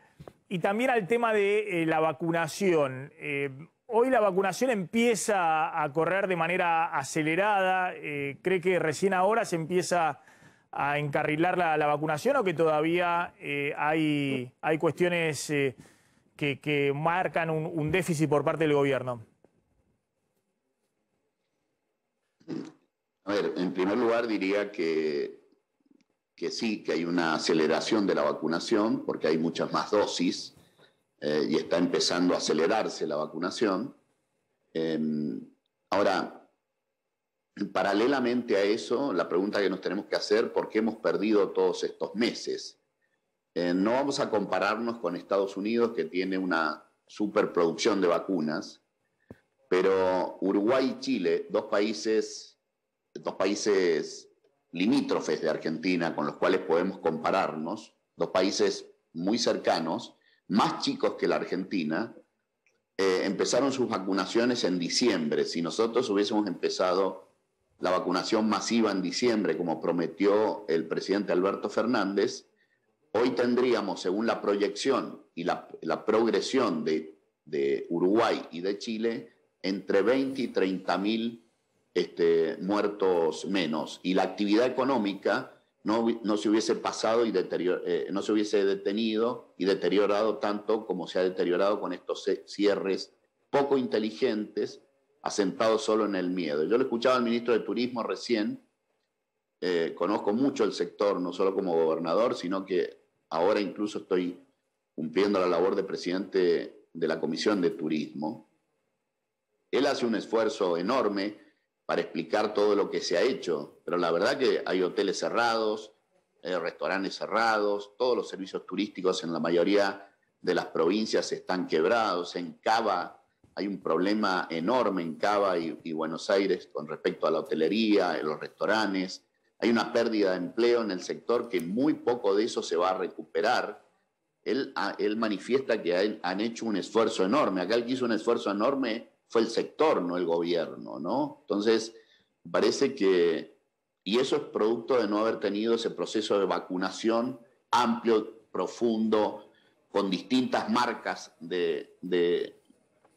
y también al tema de eh, la vacunación. Eh, hoy la vacunación empieza a correr de manera acelerada. ¿Cree que recién ahora se empieza a encarrilar la, vacunación o que todavía hay, hay cuestiones que, marcan un, déficit por parte del gobierno? A ver, en primer lugar diría que sí, que hay una aceleración de la vacunación, porque hay muchas más dosis eh, y está empezando a acelerarse la vacunación. Em, ahora, paralelamente a eso, la pregunta que nos tenemos que hacer, ¿por qué hemos perdido todos estos meses? Eh, no vamos a compararnos con Estados Unidos, que tiene una superproducción de vacunas, pero Uruguay y Chile, dos países, dos países limítrofes de Argentina con los cuales podemos compararnos, dos países muy cercanos, más chicos que la Argentina, eh, empezaron sus vacunaciones en diciembre. Si nosotros hubiésemos empezado la vacunación masiva en diciembre, como prometió el presidente Alberto Fernández, hoy tendríamos, según la proyección y la, progresión de, Uruguay y de Chile, entre 20 y 30 mil este, muertos menos. Y la actividad económica no, se hubiese pasado y eh, no se hubiese detenido y deteriorado tanto como se ha deteriorado con estos cierres poco inteligentes, asentados solo en el miedo. Yo lo escuchaba al ministro de Turismo recién, eh, conozco mucho el sector, no solo como gobernador, sino que Ahora incluso estoy cumpliendo la labor de presidente de la Comisión de Turismo. Él hace un esfuerzo enorme para explicar todo lo que se ha hecho, pero la verdad que hay hoteles cerrados, eh, restaurantes cerrados, todos los servicios turísticos en la mayoría de las provincias están quebrados. En Cava hay un problema enorme en Cava y, y Buenos Aires con respecto a la hotelería, los restaurantes. Hay una pérdida de empleo en el sector que muy poco de eso se va a recuperar. Él, ah, manifiesta que han hecho un esfuerzo enorme. Acá el que hizo un esfuerzo enorme fue el sector, no el gobierno, ¿no? Entonces, parece que, y eso es producto de no haber tenido ese proceso de vacunación amplio, profundo, con distintas marcas de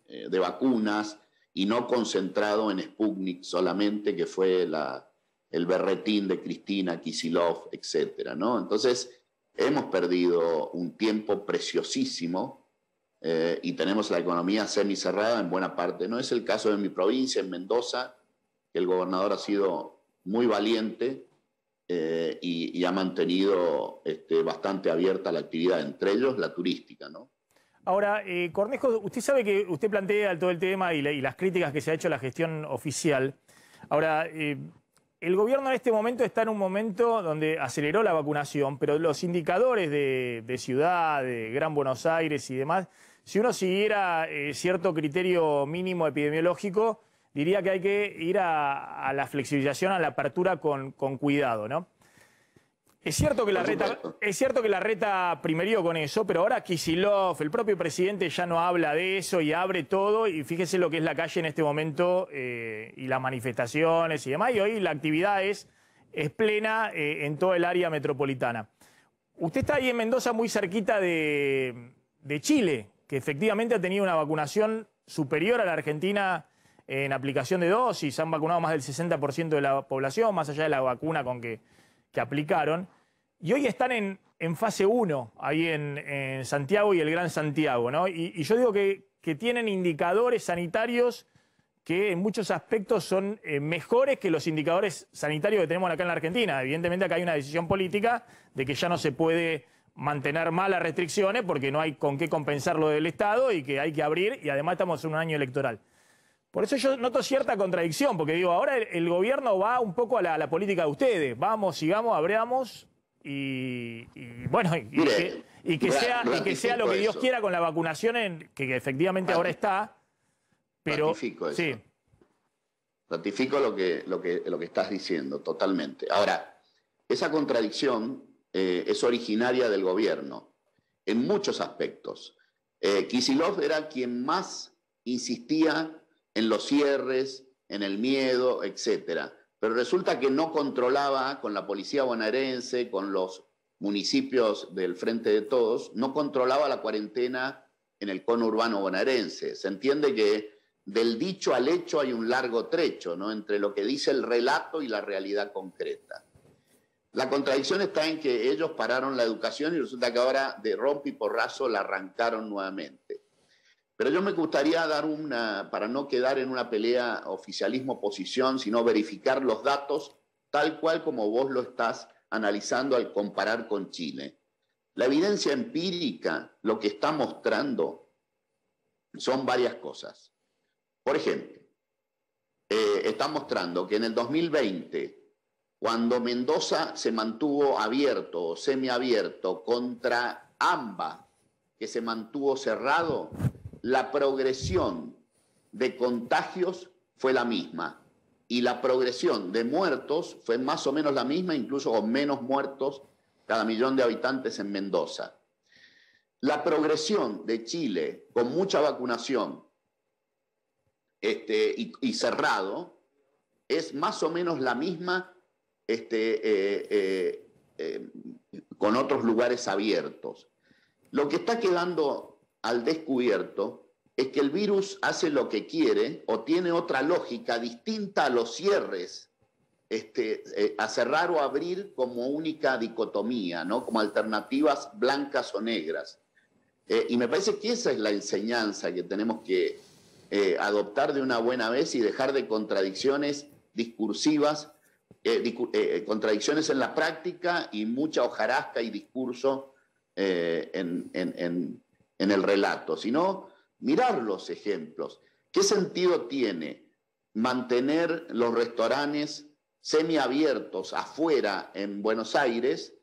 eh, vacunas y no concentrado en Sputnik solamente, que fue la, el berretín de Cristina, Kisilov, etc. ¿no? Entonces, hemos perdido un tiempo preciosísimo eh, y tenemos la economía semicerrada en buena parte. No es el caso de mi provincia, en Mendoza, que el gobernador ha sido muy valiente eh, y, ha mantenido este, bastante abierta la actividad, entre ellos la turística, ¿no? Ahora, eh, Cornejo, usted sabe que usted plantea todo el tema y, las críticas que se ha hecho a la gestión oficial. Ahora, el gobierno en este momento está en un momento donde aceleró la vacunación, pero los indicadores de, ciudad, de Gran Buenos Aires y demás, si uno siguiera eh, cierto criterio mínimo epidemiológico, diría que hay que ir a, la flexibilización, a la apertura con, con cuidado, ¿no? Es cierto, que la reta, es primerió con eso, pero ahora Kisilov, el propio presidente, ya no habla de eso y abre todo. Y fíjese lo que es la calle en este momento eh, y las manifestaciones y demás. Y hoy la actividad es, plena eh, en todo el área metropolitana. Usted está ahí en Mendoza, muy cerquita de, Chile, que efectivamente ha tenido una vacunación superior a la Argentina en aplicación de dosis. Han vacunado más del 60% de la población, más allá de la vacuna con que que aplicaron. Y hoy están en, fase 1, ahí en, Santiago y el Gran Santiago, ¿no? Y, yo digo que, tienen indicadores sanitarios que en muchos aspectos son eh, mejores que los indicadores sanitarios que tenemos acá en la Argentina. Evidentemente acá hay una decisión política de que ya no se puede mantener malas restricciones porque no hay con qué compensarlo del Estado y que hay que abrir y además estamos en un año electoral. Por eso yo noto cierta contradicción, porque digo, ahora el, gobierno va un poco a la, política de ustedes. Vamos, sigamos, abramos, y, bueno, y, que, sea, lo que Dios quiera con la vacunación, en, que efectivamente ahora está, pero... Ratifico eso. Sí. Ratifico lo que, lo, que, lo que estás diciendo, totalmente. Ahora, esa contradicción eh, es originaria del gobierno en muchos aspectos. Eh, Kisilov era quien más insistía en los cierres, en el miedo, etcétera pero resulta que no controlaba con la policía bonaerense, con los municipios del Frente de Todos, no controlaba la cuarentena en el cono urbano bonaerense. Se entiende que del dicho al hecho hay un largo trecho, ¿no? Entre lo que dice el relato y la realidad concreta. La contradicción está en que ellos pararon la educación y resulta que ahora de rompe y porrazo la arrancaron nuevamente. Pero yo me gustaría dar una, para no quedar en una pelea oficialismo-oposición, sino verificar los datos tal cual como vos lo estás analizando al comparar con Chile. La evidencia empírica lo que está mostrando son varias cosas. Por ejemplo, eh, está mostrando que en el 2020, cuando Mendoza se mantuvo abierto o semiabierto contra AMBA, que se mantuvo cerrado, la progresión de contagios fue la misma y la progresión de muertos fue más o menos la misma, incluso con menos muertos cada millón de habitantes en Mendoza. La progresión de Chile con mucha vacunación este, y, cerrado es más o menos la misma este, eh, eh, eh, con otros lugares abiertos. Lo que está quedando al descubierto es que el virus hace lo que quiere o tiene otra lógica distinta a los cierres, este, eh, a cerrar o abrir como única dicotomía, ¿no? como alternativas blancas o negras. Eh, y me parece que esa es la enseñanza que tenemos que eh, adoptar de una buena vez y dejar de contradicciones discursivas, contradicciones en la práctica y mucha hojarasca y discurso en en el relato, sino mirar los ejemplos. ¿Qué sentido tiene mantener los restaurantes semiabiertos afuera en Buenos Aires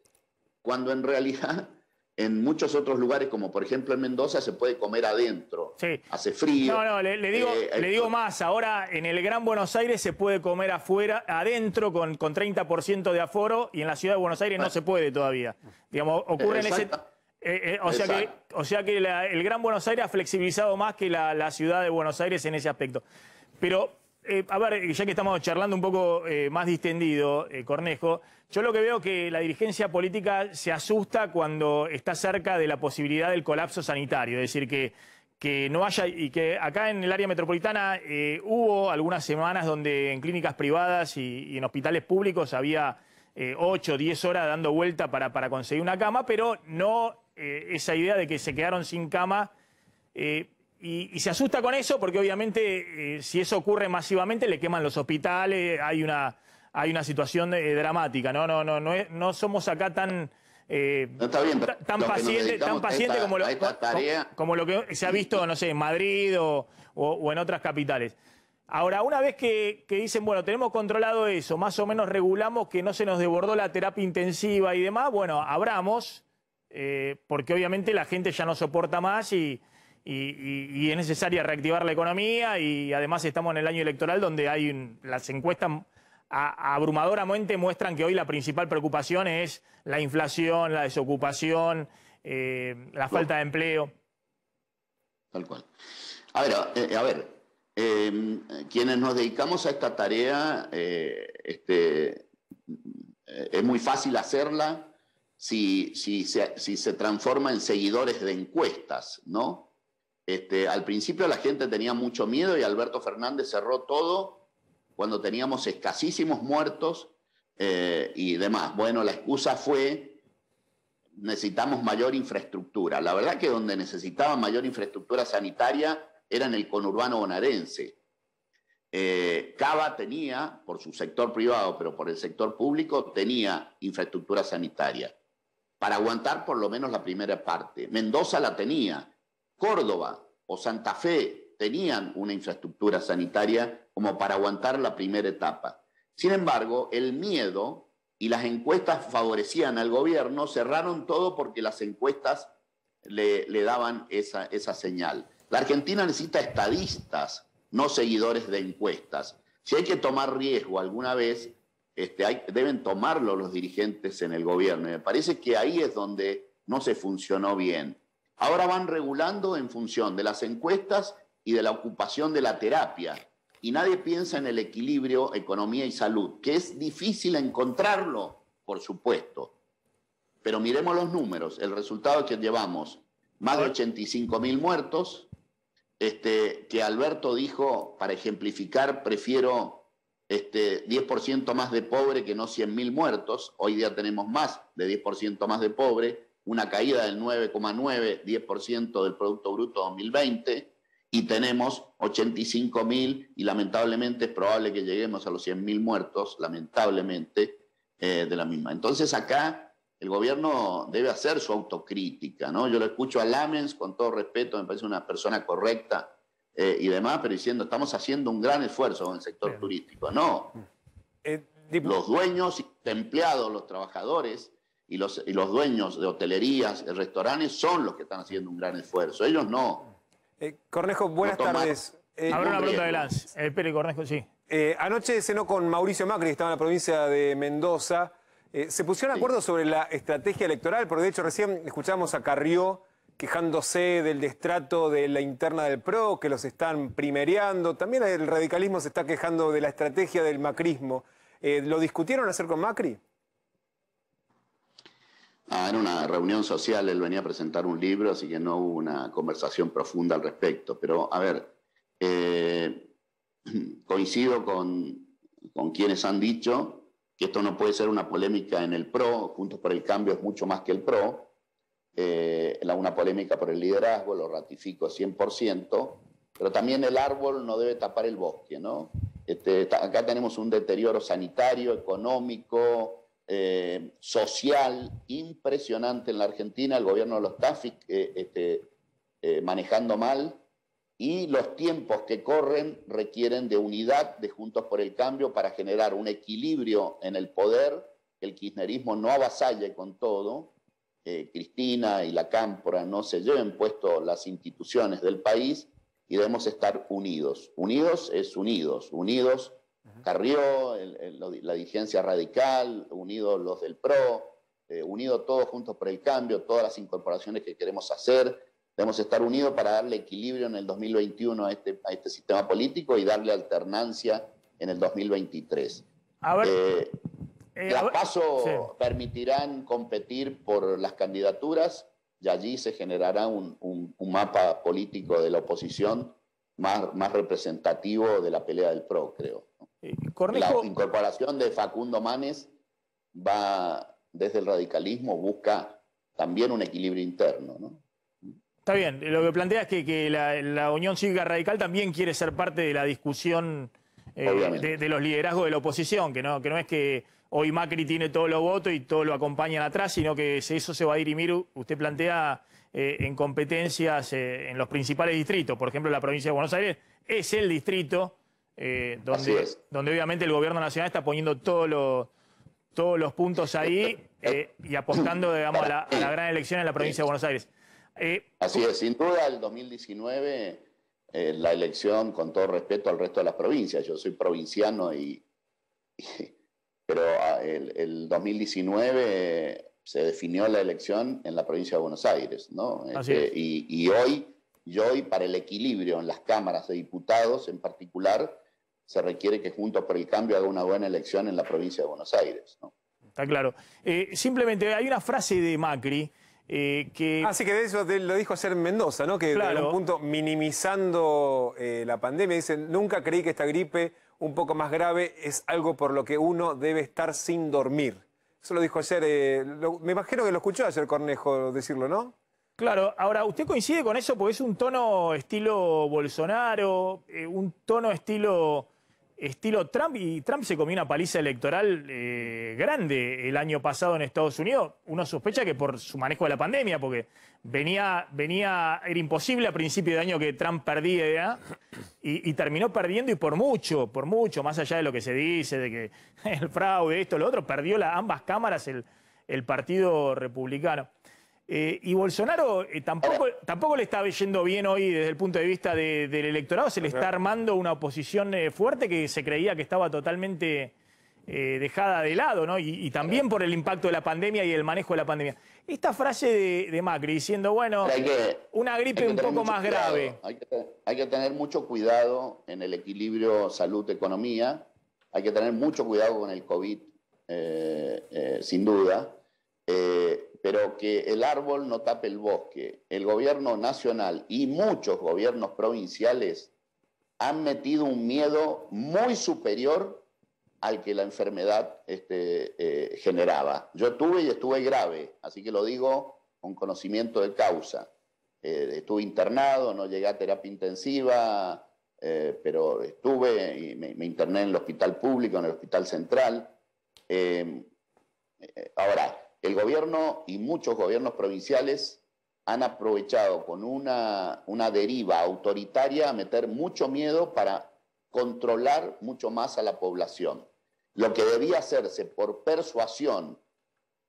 cuando en realidad en muchos otros lugares, como por ejemplo en Mendoza, se puede comer adentro. Sí. Hace frío. No, no, le, digo, eh, más. Ahora en el Gran Buenos Aires se puede comer afuera, adentro con, con 30% de aforo y en la ciudad de Buenos Aires no ah. se puede todavía. Digamos, en ese, eh, eh, o, sea que, o, sea que, el Gran Buenos Aires ha flexibilizado más que la, ciudad de Buenos Aires en ese aspecto. Pero, eh, a ver, ya que estamos charlando un poco más distendido, Cornejo, yo lo que veo es que la dirigencia política se asusta cuando está cerca de la posibilidad del colapso sanitario, es decir, que, que no haya, y que acá en el área metropolitana hubo algunas semanas donde en clínicas privadas y, en hospitales públicos había... 8 o 10 horas dando vuelta para conseguir una cama, pero no eh, esa idea de que se quedaron sin cama. Eh, y, se asusta con eso porque obviamente eh, si eso ocurre masivamente le queman los hospitales, hay una, hay una situación dramática. No, no, no, no, somos acá tan... pacientes tan paciente, tan paciente como, lo, como, lo que se ha visto, no sé, en Madrid o, en otras capitales. Ahora, una vez que, que, dicen, bueno, tenemos controlado eso, más o menos regulamos que no se nos desbordó la terapia intensiva y demás, bueno, abramos, eh, porque obviamente la gente ya no soporta más y, es necesaria reactivar la economía y además estamos en el año electoral donde hay las encuestas abrumadoramente muestran que hoy la principal preocupación es la inflación, la desocupación, eh, la falta de empleo. Tal cual. A ver, eh, a ver quienes nos dedicamos a esta tarea, este, es muy fácil hacerla, si, se, transforma en seguidores de encuestas, ¿no? Este, al principio la gente tenía mucho miedo y Alberto Fernández cerró todo cuando teníamos escasísimos muertos eh, y demás. Bueno, la excusa fue necesitamos mayor infraestructura. La verdad que donde necesitaba mayor infraestructura sanitaria era en el conurbano bonaerense. Eh, Cava tenía, por su sector privado, pero por el sector público, tenía infraestructura sanitaria para aguantar por lo menos la primera parte. Mendoza la tenía, Córdoba o Santa Fe tenían una infraestructura sanitaria como para aguantar la primera etapa. Sin embargo, el miedo y las encuestas favorecían al gobierno, cerraron todo porque las encuestas le, daban esa, esa señal. La Argentina necesita estadistas, no seguidores de encuestas. Si hay que tomar riesgo alguna vez, este, deben tomarlo los dirigentes en el gobierno. Y me parece que ahí es donde no se funcionó bien. Ahora van regulando en función de las encuestas y de la ocupación de la terapia. Y nadie piensa en el equilibrio economía y salud, que es difícil encontrarlo, por supuesto. Pero miremos los números. El resultado que llevamos más de 85 mil muertos, este, que Alberto dijo, para ejemplificar, prefiero 10% este, más de pobre que no 100.000 muertos, hoy día tenemos más de 10% más de pobre, una caída del 9,9, 10% del Producto Bruto 2020, y tenemos 85.000 y lamentablemente es probable que lleguemos a los 100.000 muertos, lamentablemente, eh, de la misma. Entonces acá el gobierno debe hacer su autocrítica, ¿no? Yo lo escucho a Lamens, con todo respeto, me parece una persona correcta eh, y demás, pero diciendo estamos haciendo un gran esfuerzo con el sector turístico. No. Eh, los dueños, empleados, los trabajadores y los, los dueños de hotelerías, restaurantes son los que están haciendo un gran esfuerzo. Ellos no. Eh, Cornejo, buenas tardes. Habrá una pregunta de Lance. Cornejo, sí. anoche cenó con Mauricio Macri, que estaba en la provincia de Mendoza. ¿Se pusieron de acuerdo sobre la estrategia electoral? Porque de hecho recién escuchamos a Carrió quejándose del destrato de la interna del PRO, que los están primereando. También el radicalismo se está quejando de la estrategia del macrismo. Eh, ¿Lo discutieron hacer con Macri? Ah, una reunión social, él venía a presentar un libro, así que no hubo una conversación profunda al respecto. Pero, a ver, eh, coincido con quienes han dicho que esto no puede ser una polémica en el PRO, Juntos por el Cambio es mucho más que el PRO, eh, la, una polémica por el liderazgo, lo ratifico 100%, pero también el árbol no debe tapar el bosque, ¿no? Este, acá tenemos un deterioro sanitario, económico, eh, social impresionante en la Argentina, el gobierno lo eh, está manejando mal y los tiempos que corren requieren de unidad de Juntos por el Cambio para generar un equilibrio en el poder, el kirchnerismo no avasalle con todo Cristina y la Cámpora no se lleven puesto las instituciones del país y debemos estar unidos. Unidos es unidos, unidos Carrió, la dirigencia radical, unidos los del PRO, eh, unidos todos juntos por el cambio, todas las incorporaciones que queremos hacer. Debemos estar unidos para darle equilibrio en el 2021 este, a este, sistema político y darle alternancia en el 2023. A ver, eh, eh, las PASO permitirán competir por las candidaturas y allí se generará un, mapa político de la oposición más, representativo de la pelea del PRO, creo. Eh, la incorporación de Facundo Manes va desde el radicalismo, busca también un equilibrio interno. Está bien, lo que plantea es que, la, Unión Cívica Radical también quiere ser parte de la discusión eh, de, los liderazgos de la oposición, que no es que hoy Macri tiene todos los votos y todos lo acompañan atrás, sino que eso se va a dirimir, usted plantea, eh, en competencias eh, en los principales distritos. Por ejemplo, la provincia de Buenos Aires es el distrito eh, donde, obviamente el gobierno nacional está poniendo todos los todos los puntos ahí y apostando a, la, gran elección en la provincia de Buenos Aires. Así es, sin duda el 2019, la elección, con todo respeto al resto de las provincias, yo soy provinciano y pero ah, el, 2019 se definió la elección en la provincia de Buenos Aires, ¿no? Este, y, hoy, hoy, para el equilibrio en las cámaras de diputados en particular, se requiere que Juntos por el Cambio haga una buena elección en la provincia de Buenos Aires, Está claro. Eh, simplemente hay una frase de Macri eh, que... Así ah, que de eso lo dijo ayer Mendoza, ¿no? Que claro. un punto, minimizando eh, la pandemia, dice, nunca creí que esta gripe un poco más grave es algo por lo que uno debe estar sin dormir. Eso lo dijo ayer, eh, me imagino que lo escuchó ayer Cornejo decirlo, ¿no? Claro, ahora, ¿usted coincide con eso? Porque es un tono estilo Bolsonaro, eh, un tono estilo estilo Trump y Trump se comió una paliza electoral eh, grande el año pasado en Estados Unidos. Uno sospecha que por su manejo de la pandemia, porque venía, venía era imposible a principio de año que Trump perdiera y, terminó perdiendo y por mucho, por mucho, más allá de lo que se dice, de que el fraude, esto, lo otro, perdió ambas cámaras el Partido Republicano. Eh, y Bolsonaro eh, tampoco, tampoco le está yendo bien hoy desde el punto de vista del electorado, se le está armando una oposición eh, fuerte que se creía que estaba totalmente dejada de lado, ¿no? Y, también por el impacto de la pandemia y el manejo de la pandemia. Esta frase de, Macri diciendo, bueno, una gripe un poco más grave. Hay que, tener mucho cuidado en el equilibrio salud-economía, hay que tener mucho cuidado con el COVID, sin duda pero que el árbol no tape el bosque. El gobierno nacional y muchos gobiernos provinciales han metido un miedo muy superior al que la enfermedad este, eh, generaba. Yo tuve y estuve grave, así que lo digo con conocimiento de causa. Eh, estuve internado, no llegué a terapia intensiva, eh, pero estuve y me, me, interné en el hospital público, en el hospital central. ahora, el gobierno y muchos gobiernos provinciales han aprovechado con una, deriva autoritaria a meter mucho miedo para controlar mucho más a la población. Lo que debía hacerse por persuasión,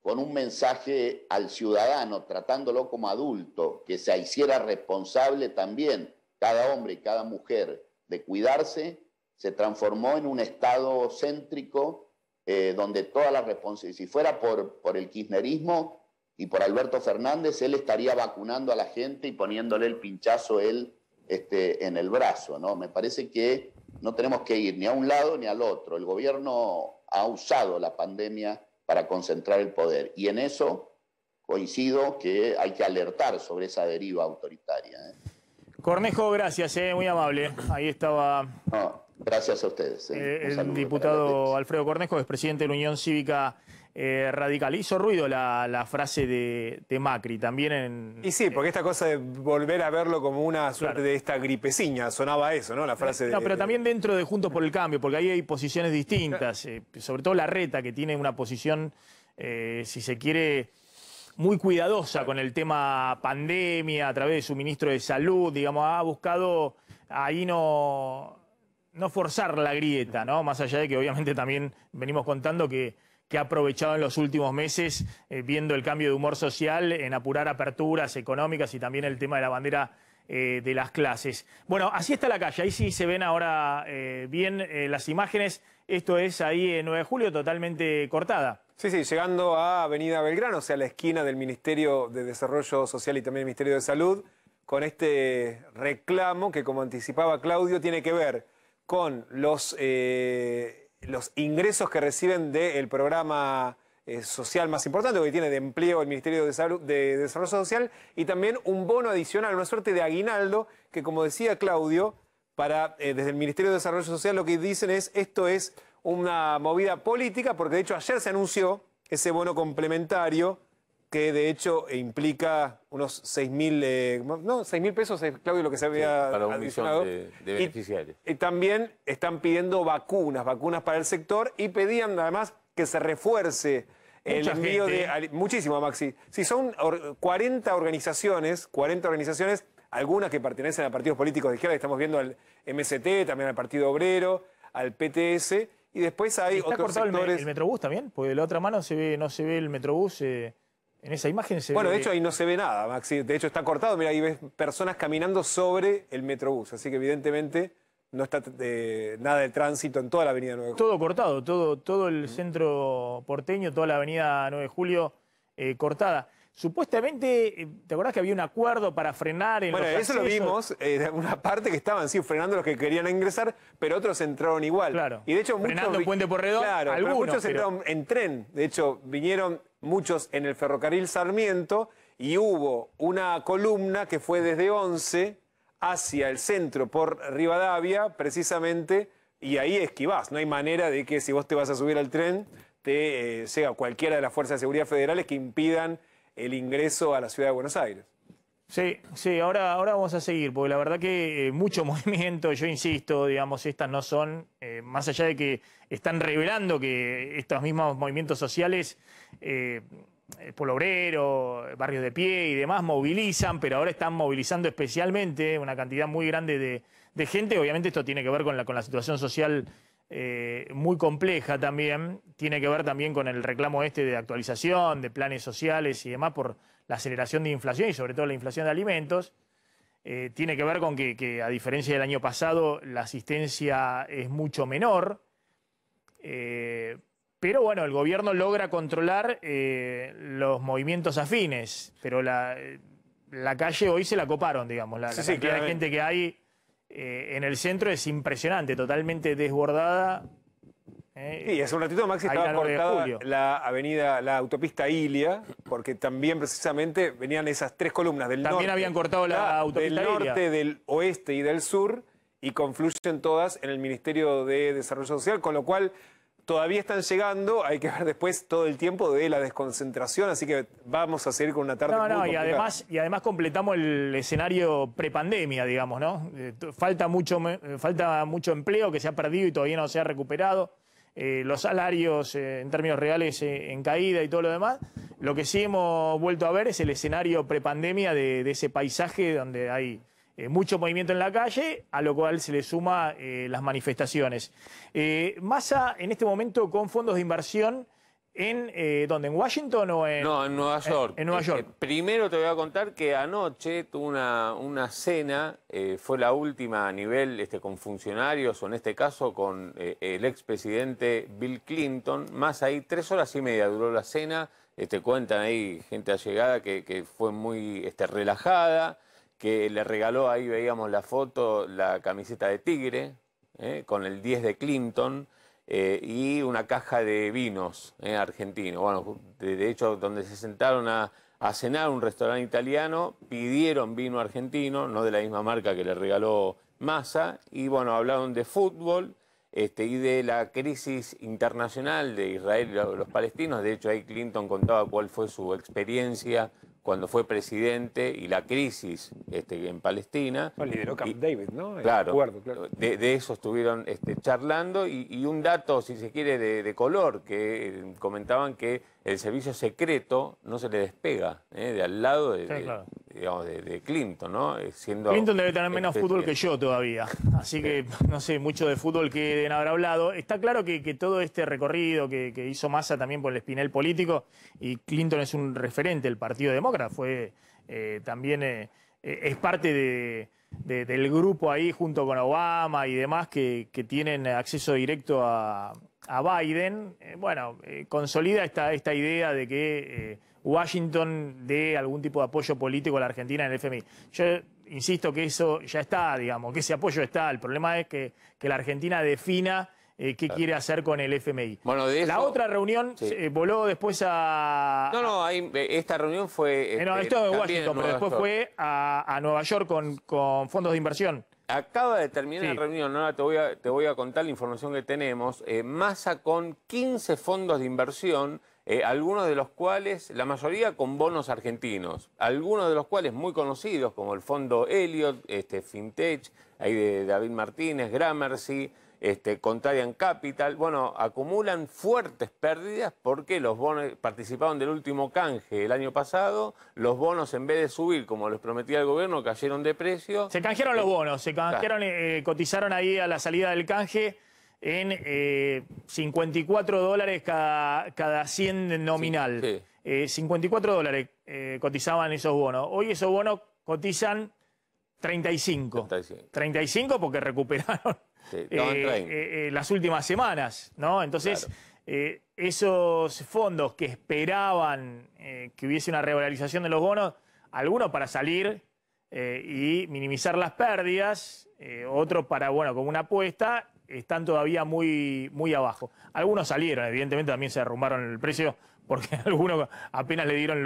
con un mensaje al ciudadano, tratándolo como adulto, que se hiciera responsable también cada hombre y cada mujer de cuidarse, se transformó en un Estado céntrico eh, donde toda la responsabilidad, si fuera por, el kirchnerismo y por Alberto Fernández, él estaría vacunando a la gente y poniéndole el pinchazo él este, en el brazo, ¿no? Me parece que no tenemos que ir ni a un lado ni al otro. El gobierno ha usado la pandemia para concentrar el poder y en eso coincido que hay que alertar sobre esa deriva autoritaria. ¿eh? Cornejo, gracias, ¿eh? muy amable. Ahí estaba Gracias a ustedes. Eh, el diputado Alfredo Cornejo es presidente de la Unión Cívica eh, Radical. Hizo ruido la, frase de, Macri también en... Y sí, porque eh, esta cosa de volver a verlo como una suerte de esta gripeciña, sonaba eso, ¿no? La frase de... No, pero también dentro de Juntos por el Cambio, porque ahí hay posiciones distintas, sobre todo la reta que tiene una posición, si se quiere muy cuidadosa con el tema pandemia, a través de su ministro de Salud, digamos, ha buscado, ahí no no forzar la grieta, ¿no? Más allá de que obviamente también venimos contando que, que ha aprovechado en los últimos meses, eh, viendo el cambio de humor social, en apurar aperturas económicas y también el tema de la bandera eh, de las clases. Bueno, así está la calle, ahí sí se ven ahora eh, bien las imágenes. Esto es ahí en 9 de julio, totalmente cortada. Sí, sí, llegando a Avenida Belgrano, o sea, la esquina del Ministerio de Desarrollo Social y también el Ministerio de Salud, con este reclamo que, como anticipaba Claudio, tiene que ver con los, eh, los ingresos que reciben del programa eh, social más importante, que tiene de empleo el Ministerio de, Desarrollo Social, y también un bono adicional, una suerte de aguinaldo, que como decía Claudio, para, eh, desde el Ministerio de Desarrollo Social lo que dicen es esto es una movida política, porque de hecho ayer se anunció ese bono complementario que de hecho implica unos 6.000 eh, mil pesos es Claudio lo que se había De, beneficiarios. Y, también están pidiendo vacunas, vacunas para el sector y pedían además que se refuerce el envío de... ¿eh? Muchísimo, Maxi. sí, son 40 organizaciones, 40 organizaciones, algunas que pertenecen a partidos políticos de izquierda, estamos viendo al MST, también al Partido Obrero, al PTS, y después hay otros sectores... el, el, Metrobús también? Porque de la otra mano se ve, no se ve el Metrobús... Eh, en esa imagen se Bueno, de hecho ahí no se ve nada, Maxi. De hecho está cortado. Mira, ahí ves personas caminando sobre el metrobús. Así que evidentemente no está eh, nada de tránsito en toda la avenida 9 de Julio. Todo cortado, todo, todo el centro porteño, toda la avenida 9 de Julio eh, cortada. Supuestamente, eh, ¿te acordás que había un acuerdo para frenar en Bueno, eso lo vimos, una parte que estaban, sí, frenando los que querían ingresar, pero otros entraron igual. Claro. Y de hecho, frenando muchos. Puente Porredón, claro, Pero muchos entraron en tren. De hecho, vinieron muchos en el ferrocarril Sarmiento, y hubo una columna que fue desde 11 hacia el centro por Rivadavia, precisamente, y ahí esquivás. No hay manera de que si vos te vas a subir al tren, te eh, cualquiera de las fuerzas de seguridad federales que impidan el ingreso a la ciudad de Buenos Aires. Sí, sí, ahora, ahora vamos a seguir, porque la verdad que eh, mucho movimiento, yo insisto, digamos, estas no son, eh, más allá de que están revelando que estos mismos movimientos sociales, eh, eh Polo Obrero, Barrios de Pie y demás, movilizan, pero ahora están movilizando especialmente una cantidad muy grande de, de gente. Obviamente esto tiene que ver con la, con la situación social muy compleja también, tiene que ver también con el reclamo este de actualización, de planes sociales y demás por la aceleración de inflación y sobre todo la inflación de alimentos. Eh, tiene que ver con que, a diferencia del año pasado, la asistencia es mucho menor. Eh, pero bueno, el gobierno logra controlar eh, los movimientos afines, pero la, calle hoy se la coparon, digamos. La, gente que hay en el centro es impresionante, totalmente desbordada y eh, hace un ratito Maxi estaba cortado la avenida, la autopista Ilia, porque también precisamente venían esas tres columnas del también norte. habían cortado la, Del norte, del oeste y del sur, y confluyen todas en el Ministerio de Desarrollo Social, con lo cual todavía están llegando, hay que ver después todo el tiempo de la desconcentración, así que vamos a seguir con una tarde. y además, y además completamos el escenario prepandemia, digamos, ¿no? Eh, falta mucho, eh, falta mucho empleo que se ha perdido y todavía no se ha recuperado eh, los salarios eh, en términos reales eh, en caída y todo lo demás. Lo que sí hemos vuelto a ver es el escenario prepandemia de, ese paisaje donde hay mucho movimiento en la calle, a lo cual se le suma las manifestaciones. Massa en este momento con fondos de inversión en eh, dónde, en Washington o en... No, en Nueva York. En, Nueva eh, York. Eh, primero te voy a contar que anoche tuvo una, cena, fue la última a nivel este, con funcionarios, o en este caso con el expresidente Bill Clinton, más ahí tres horas y media duró la cena, te cuentan ahí gente allegada que, fue muy este, relajada, que le regaló, ahí veíamos la foto, la camiseta de tigre, con el 10 de Clinton. Eh, y una caja de vinos eh, argentinos. Bueno, de, hecho, donde se sentaron a, cenar un restaurante italiano, pidieron vino argentino, no de la misma marca que le regaló Massa, y bueno, hablaron de fútbol. Este, y de la crisis internacional de Israel y los palestinos. De hecho, ahí Clinton contaba cuál fue su experiencia cuando fue presidente y la crisis este, en Palestina. lideró Camp David, ¿no? Claro. De, eso estuvieron este, charlando y, un dato, si se quiere, de, de color, que eh, comentaban que el servicio secreto no se le despega ¿eh? de al lado de, Clinton, ¿no? Eh, Clinton debe tener menos fútbol que yo todavía, así que no sé mucho de fútbol que deben haber hablado. Está claro que, todo este recorrido que, hizo Massa también por el espinel político, y Clinton es un referente del Partido Demócrata, fue eh, también es parte del grupo ahí junto con Obama y demás que tienen acceso directo a, a Biden, eh, bueno, eh, consolida esta, esta idea de que eh, Washington dé algún tipo de apoyo político a la Argentina en el FMI. Yo insisto que eso ya está, digamos, que ese apoyo está. El problema es que, la Argentina defina qué quiere hacer con el FMI. Bueno, la otra reunión voló después a... No, no, esta reunión fue... no, este, esto de Washington, pero después fue a, Nueva York con fondos de inversión acaba de terminar la reunión, ahora te voy, a, contar la información que tenemos, eh, Massa con 15 fondos de inversión, eh, algunos de los cuales, la mayoría con bonos argentinos, algunos de los cuales muy conocidos, como el fondo Elliot, este, Fintech, ahí de David Martínez, Gramercy, este, Contrarian Capital, bueno, acumulan fuertes pérdidas porque los bonos participaron del último canje el año pasado, los bonos en vez de subir como les prometía el gobierno cayeron de precio. Se canjearon los eh, bonos, se canjearon, eh, cotizaron ahí a la salida del canje en 54 eh, dólares cada, 100 nominal. 54 dólares cotizaban esos bonos. Hoy esos bonos cotizan 35. 35, 35 porque recuperaron eh, eh, eh, las últimas semanas, ¿no? Entonces, esos fondos que esperaban que hubiese una revalorización de los bonos, algunos para salir y minimizar las pérdidas, otros para, bueno, como una apuesta, están todavía muy, muy abajo. Algunos salieron, evidentemente también se derrumbaron el precio, porque algunos apenas le dieron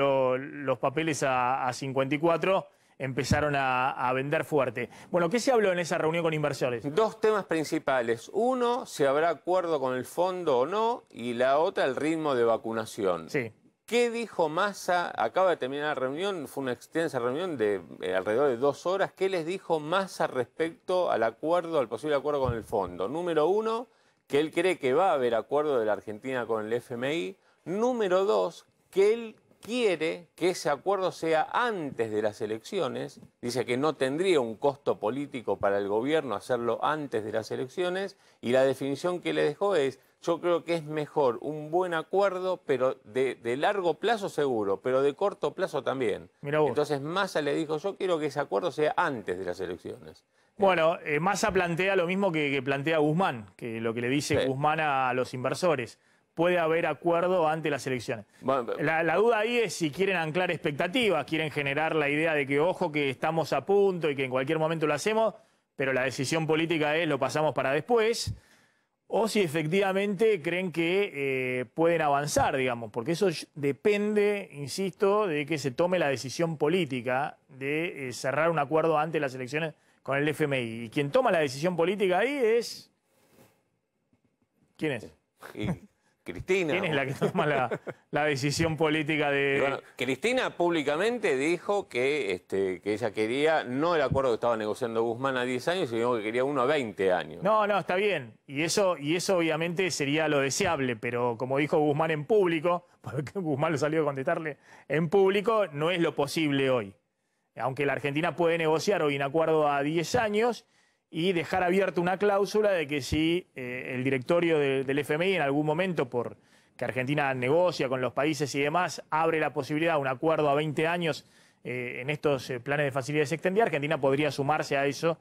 los papeles a 54 empezaron a, vender fuerte. Bueno, ¿qué se habló en esa reunión con inversores? Dos temas principales. Uno, si habrá acuerdo con el fondo o no, y la otra, el ritmo de vacunación. Sí. ¿Qué dijo Massa? Acaba de terminar la reunión, fue una extensa reunión de eh, alrededor de dos horas. ¿Qué les dijo Massa respecto al acuerdo, al posible acuerdo con el fondo? Número uno, que él cree que va a haber acuerdo de la Argentina con el FMI. Número dos, que él quiere que ese acuerdo sea antes de las elecciones, dice que no tendría un costo político para el gobierno hacerlo antes de las elecciones, y la definición que le dejó es, yo creo que es mejor un buen acuerdo, pero de, largo plazo seguro, pero de corto plazo también. Entonces Massa le dijo, yo quiero que ese acuerdo sea antes de las elecciones. Bueno, eh, Massa plantea lo mismo que, plantea Guzmán, que lo que le dice Guzmán a los inversores puede haber acuerdo ante las elecciones. la, duda ahí es si quieren anclar expectativas, quieren generar la idea de que, ojo, que estamos a punto y que en cualquier momento lo hacemos, pero la decisión política es lo pasamos para después, o si efectivamente creen que eh, pueden avanzar, digamos, porque eso depende, insisto, de que se tome la decisión política de eh, cerrar un acuerdo ante las elecciones con el FMI. Y quien toma la decisión política ahí es... ¿Quién es? Cristina. ¿Quién es la que toma la, decisión política de...? Bueno, Cristina públicamente dijo que, este, que ella quería no el acuerdo que estaba negociando Guzmán a 10 años, sino que quería uno a 20 años. No, no, está bien. Y eso, y eso obviamente sería lo deseable, pero como dijo Guzmán en público, porque Guzmán lo salió a contestarle en público, no es lo posible hoy. Aunque la Argentina puede negociar hoy un acuerdo a 10 años y dejar abierta una cláusula de que si eh, el directorio del FMI en algún momento, por que Argentina negocia con los países y demás, abre la posibilidad de un acuerdo a 20 años eh, en estos eh, planes de facilidades extendidas, Argentina podría sumarse a eso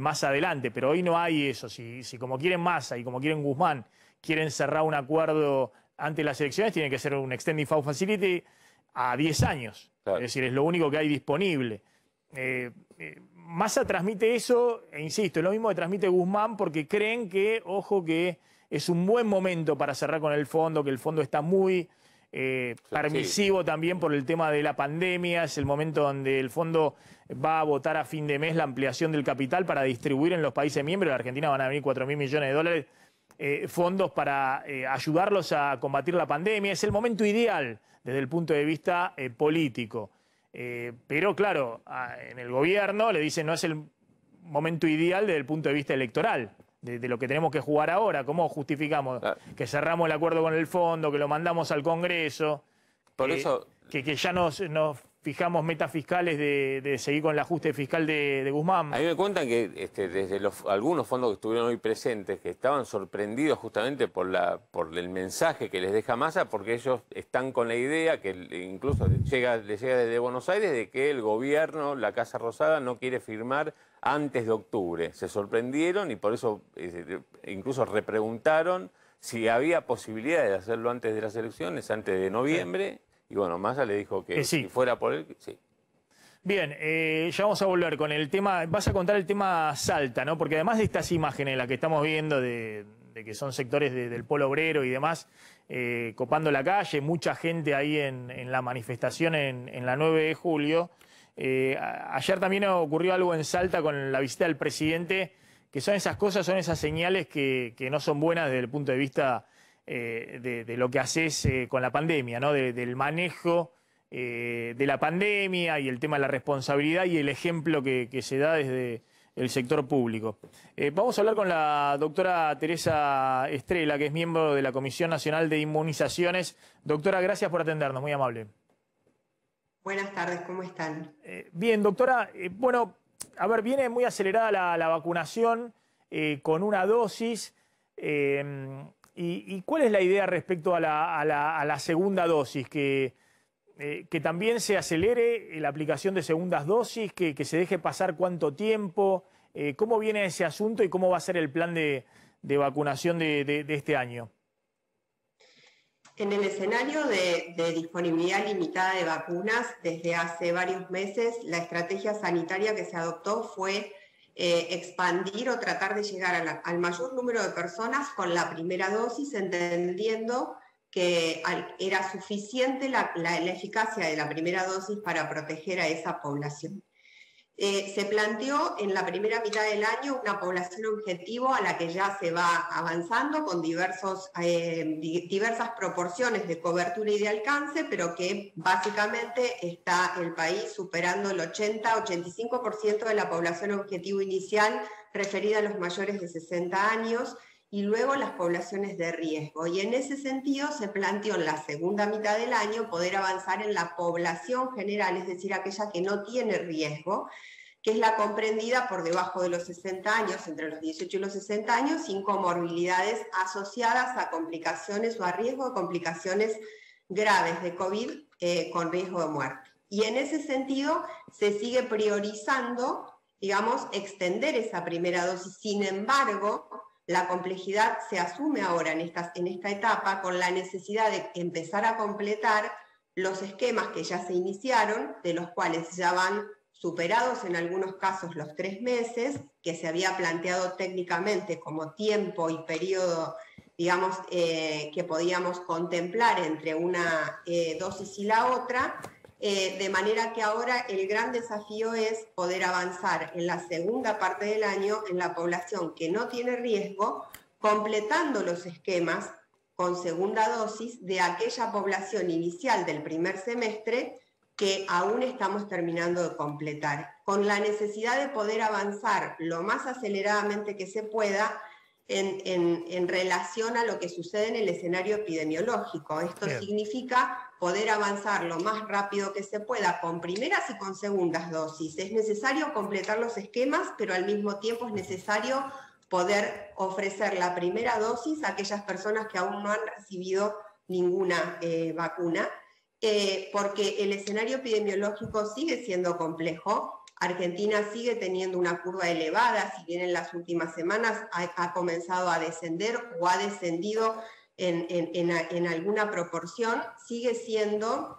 más adelante. Pero hoy no hay eso. Si, si como quieren Massa y como quieren Guzmán, quieren cerrar un acuerdo ante las elecciones, tiene que ser un Extending Facility a 10 años. Es decir, es lo único que hay disponible. Massa transmite eso, e insisto, lo mismo que transmite Guzmán, porque creen que, ojo, que es un buen momento para cerrar con el fondo, que el fondo está muy eh, permisivo también por el tema de la pandemia, es el momento donde el fondo va a votar a fin de mes la ampliación del capital para distribuir en los países miembros, la Argentina van a venir 4 mil millones de dólares, eh, fondos para eh, ayudarlos a combatir la pandemia, es el momento ideal desde el punto de vista político. Eh, pero claro, en el gobierno le dicen no es el momento ideal desde el punto de vista electoral. De, lo que tenemos que jugar ahora. ¿Cómo justificamos que cerramos el acuerdo con el fondo, que lo mandamos al Congreso? Por que, eso. Que, ya nos, nos fijamos metas fiscales de, seguir con el ajuste fiscal de, Guzmán. A mí me cuentan que este, desde los, algunos fondos que estuvieron hoy presentes, que estaban sorprendidos justamente por, la, por el mensaje que les deja Massa, porque ellos están con la idea, que incluso llega, les llega desde Buenos Aires, de que el gobierno, la Casa Rosada, no quiere firmar antes de octubre. Se sorprendieron y por eso incluso repreguntaron si había posibilidad de hacerlo antes de las elecciones, antes de noviembre. Y bueno, Massa le dijo que, eh, si fuera por él, sí. Bien, eh, ya vamos a volver con el tema, vas a contar el tema Salta, ¿no? Porque además de estas imágenes, las que estamos viendo de, que son sectores del polo obrero y demás, eh, copando la calle, mucha gente ahí en, la manifestación en, la 9 de julio. ayer también ocurrió algo en Salta con la visita del presidente, que son esas cosas, son esas señales que no son buenas desde el punto de vista eh, de, lo que haces eh, con la pandemia, ¿no? del manejo eh, de la pandemia y el tema de la responsabilidad y el ejemplo que, se da desde el sector público. vamos a hablar con la doctora Teresa Estrella, que es miembro de la Comisión Nacional de Inmunizaciones. Doctora, gracias por atendernos, muy amable. Buenas tardes, ¿cómo están? bien, doctora, bueno, a ver, viene muy acelerada la vacunación con una dosis. ¿Y, cuál es la idea respecto a la, segunda dosis? Eh, que, también se acelere la aplicación de segundas dosis, que, se deje pasar cuánto tiempo. Eh, ¿Cómo viene ese asunto y cómo va a ser el plan de, vacunación de, este año? En el escenario de, disponibilidad limitada de vacunas, desde hace varios meses, la estrategia sanitaria que se adoptó fue eh, expandir o tratar de llegar al mayor número de personas con la primera dosis, entendiendo que era suficiente la eficacia de la primera dosis para proteger a esa población. Eh, se planteó en la primera mitad del año una población objetivo a la que ya se va avanzando con diversos, eh, diversas proporciones de cobertura y de alcance, pero que básicamente está el país superando el 80-85% de la población objetivo inicial referida a los mayores de 60 años y luego las poblaciones de riesgo. Y en ese sentido se planteó en la segunda mitad del año poder avanzar en la población general, es decir, aquella que no tiene riesgo, que es la comprendida por debajo de los 60 años, entre los 18 y los 60 años, sin comorbilidades asociadas a complicaciones o a riesgo de complicaciones graves de COVID eh, con riesgo de muerte. Y en ese sentido se sigue priorizando, digamos, extender esa primera dosis. Sin embargo, la complejidad se asume ahora en esta, etapa con la necesidad de empezar a completar los esquemas que ya se iniciaron, de los cuales ya van superados en algunos casos los tres meses, que se había planteado técnicamente como tiempo y periodo, digamos, eh, que podíamos contemplar entre una eh, dosis y la otra, eh, de manera que ahora el gran desafío es poder avanzar en la segunda parte del año en la población que no tiene riesgo, completando los esquemas con segunda dosis de aquella población inicial del primer semestre que aún estamos terminando de completar, con la necesidad de poder avanzar lo más aceleradamente que se pueda en, relación a lo que sucede en el escenario epidemiológico. Esto significa poder avanzar lo más rápido que se pueda con primeras y con segundas dosis. Es necesario completar los esquemas, pero al mismo tiempo es necesario poder ofrecer la primera dosis a aquellas personas que aún no han recibido ninguna eh, vacuna, eh, porque el escenario epidemiológico sigue siendo complejo Argentina sigue teniendo una curva elevada, si bien en las últimas semanas ha, comenzado a descender o ha descendido en, alguna proporción, sigue siendo,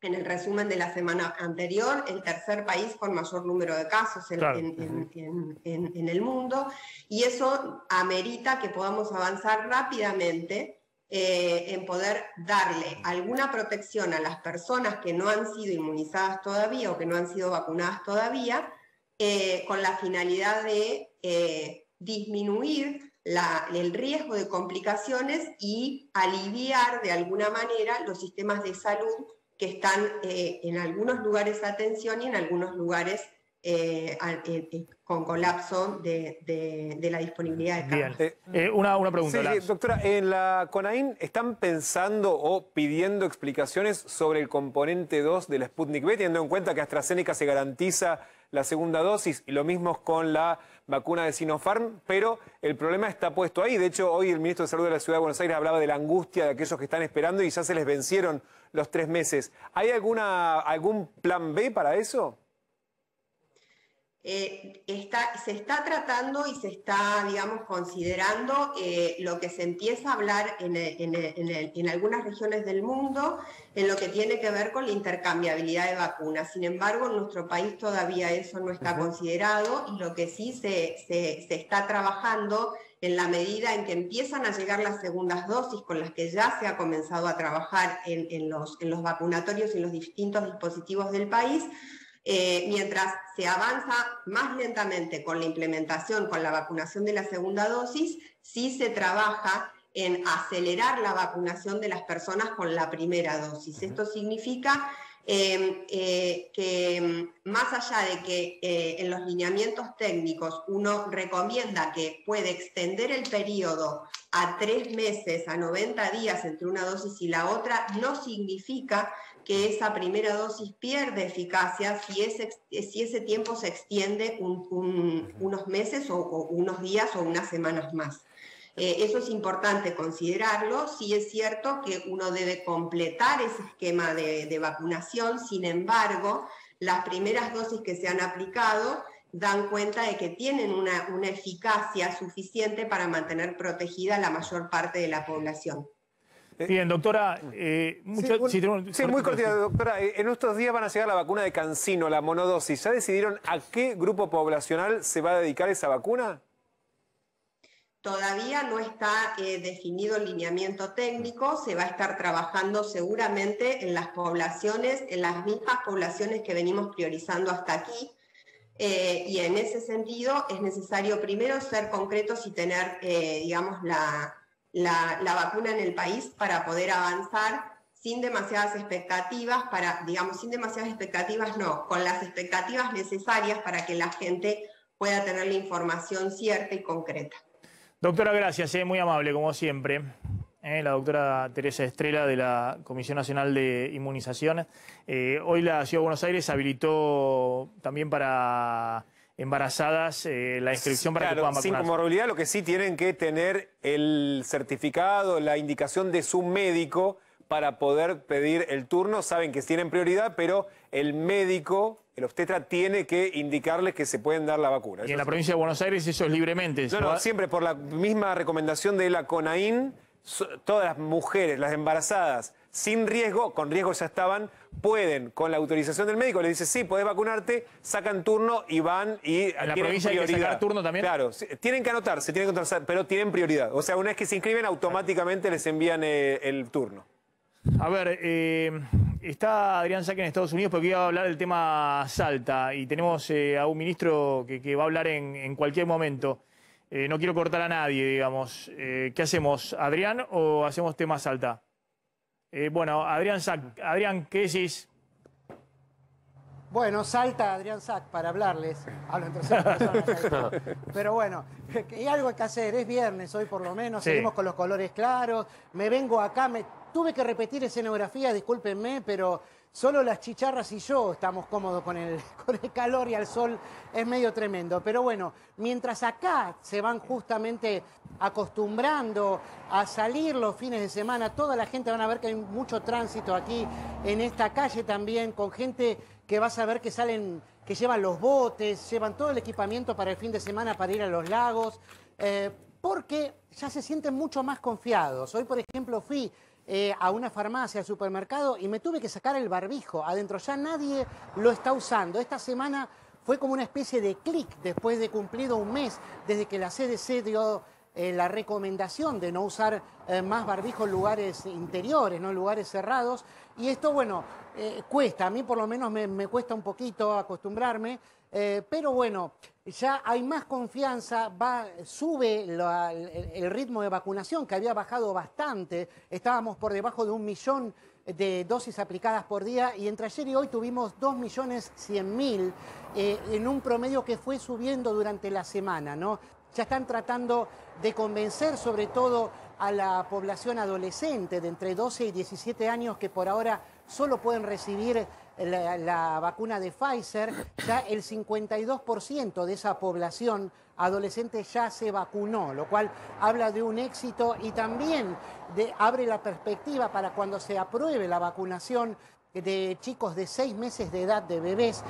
en el resumen de la semana anterior, el tercer país con mayor número de casos en el mundo y eso amerita que podamos avanzar rápidamente eh, en poder darle alguna protección a las personas que no han sido inmunizadas todavía o que no han sido vacunadas todavía, eh, con la finalidad de eh, disminuir el riesgo de complicaciones y aliviar de alguna manera los sistemas de salud que están en algunos lugares a atención y en algunos lugares con colapso de, la disponibilidad de vacunas. Eh, eh, una, pregunta. Sí, doctora, en la CONAIN están pensando o pidiendo explicaciones sobre el componente 2 de la Sputnik B, teniendo en cuenta que AstraZeneca se garantiza la segunda dosis y lo mismo con la vacuna de Sinopharm, pero el problema está puesto ahí. De hecho, hoy el ministro de Salud de la Ciudad de Buenos Aires hablaba de la angustia de aquellos que están esperando y ya se les vencieron los tres meses. ¿Hay alguna, algún plan B para eso? Eh, se está tratando y se está, digamos, considerando eh, lo que se empieza a hablar en, algunas regiones del mundo en lo que tiene que ver con la intercambiabilidad de vacunas. Sin embargo, en nuestro país todavía eso no está considerado y lo que sí se, está trabajando en la medida en que empiezan a llegar las segundas dosis con las que ya se ha comenzado a trabajar en, los, vacunatorios y los distintos dispositivos del país, eh, mientras se avanza más lentamente con la implementación, con la vacunación de la segunda dosis, sí se trabaja en acelerar la vacunación de las personas con la primera dosis. Esto significa em, eh, que em, más allá de que eh, en los lineamientos técnicos uno recomienda que puede extender el periodo a tres meses, a 90 días entre una dosis y la otra, no significa que esa primera dosis pierde eficacia si ese, tiempo se extiende unos meses o, unos días o unas semanas más. Eh, eso es importante considerarlo. Sí es cierto que uno debe completar ese esquema de, vacunación, sin embargo, las primeras dosis que se han aplicado dan cuenta de que tienen una, una eficacia suficiente para mantener protegida la mayor parte de la población. Bien, doctora, eh, mucho, sí, muy cortita, doctora. Eh, en estos días van a llegar la vacuna de Cancino, la monodosis. ¿Ya decidieron a qué grupo poblacional se va a dedicar esa vacuna? Todavía no está eh, definido el lineamiento técnico, se va a estar trabajando seguramente en las poblaciones, en las mismas poblaciones que venimos priorizando hasta aquí. y en ese sentido es necesario primero ser concretos y tener, digamos, la, la, vacuna en el país para poder avanzar sin demasiadas expectativas, para, digamos, sin demasiadas expectativas, no, con las expectativas necesarias para que la gente pueda tener la información cierta y concreta. Doctora, gracias, eh, muy amable como siempre. Eh, la doctora Teresa Estrella de la Comisión Nacional de Inmunizaciones. Eh, hoy la Ciudad de Buenos Aires habilitó también para embarazadas eh, la inscripción para que puedan vacunarse. Sin comorbilidad, lo que sí tienen que tener el certificado, la indicación de su médico para poder pedir el turno. Saben que tienen prioridad, pero el médico, el obstetra, tiene que indicarles que se pueden dar la vacuna. Y en la provincia de Buenos Aires eso es libremente. no, siempre por la misma recomendación de la CONAIN, todas las mujeres, las embarazadas, sin riesgo, con riesgo ya estaban, pueden, con la autorización del médico, le dice, sí, podés vacunarte, sacan turno y van y ¿La provincia Hay que turno también? Claro, tienen que anotarse, tienen que pero tienen prioridad. O sea, una vez que se inscriben, automáticamente les envían eh, el turno. A ver, eh, está Adrián Saque en Estados Unidos porque iba a hablar del tema Salta y tenemos eh, a un ministro que, va a hablar en, cualquier momento. no quiero cortar a nadie, digamos. ¿Qué hacemos, Adrián, o hacemos tema Salta? Eh, bueno, Adrián Sack, Adrián, ¿qué decís? Bueno, salta Adrián Sack para hablarles. Hablo Pero bueno, hay algo que hacer. Es viernes hoy por lo menos. Seguimos con los colores claros. Me vengo acá. Me tuve que repetir escenografía, discúlpenme, pero Solo las chicharras y yo estamos cómodos con el, calor y al sol, es medio tremendo. Pero bueno, mientras acá se van justamente acostumbrando a salir los fines de semana, toda la gente van a ver que hay mucho tránsito aquí en esta calle también, con gente que vas a ver que salen, que llevan los botes, llevan todo el equipamiento para el fin de semana para ir a los lagos. Eh, porque ya se sienten mucho más confiados. Hoy, por ejemplo, fui eh, a una farmacia, al supermercado, y me tuve que sacar el barbijo adentro. Ya nadie lo está usando. Esta semana fue como una especie de clic después de cumplido un mes desde que la CDC dio eh, la recomendación de no usar eh, más barbijo en lugares interiores, no en lugares cerrados. Y esto, bueno, cuesta, a mí por lo menos me cuesta un poquito acostumbrarme, pero bueno, ya hay más confianza, va, sube el, ritmo de vacunación que había bajado bastante, estábamos por debajo de un millón de dosis aplicadas por día y entre ayer y hoy tuvimos 2.100.000 millones eh, en un promedio que fue subiendo durante la semana, ¿no? Ya están tratando de convencer sobre todo a la población adolescente de entre 12 y 17 años que por ahora solo pueden recibir la, vacuna de Pfizer, ya el 52% de esa población adolescente ya se vacunó, lo cual habla de un éxito y también abre la perspectiva para cuando se apruebe la vacunación de chicos de 6 meses de edad, de bebés,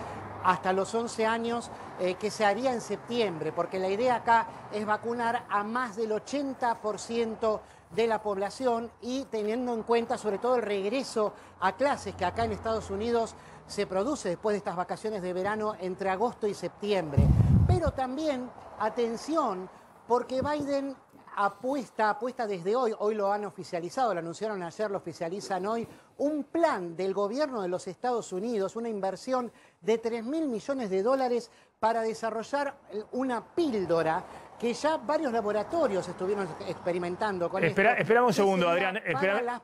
hasta los 11 años, eh, que se haría en septiembre, porque la idea acá es vacunar a más del 80% de la población y teniendo en cuenta sobre todo el regreso a clases que acá en Estados Unidos se produce después de estas vacaciones de verano entre agosto y septiembre. Pero también, atención, porque Biden apuesta, apuesta desde hoy, hoy lo han oficializado, lo anunciaron ayer, lo oficializan hoy, un plan del gobierno de los Estados Unidos, una inversión de 3 mil millones de dólares para desarrollar una píldora que ya varios laboratorios estuvieron experimentando con Espera, Esperamos un segundo, Adrián. Espera,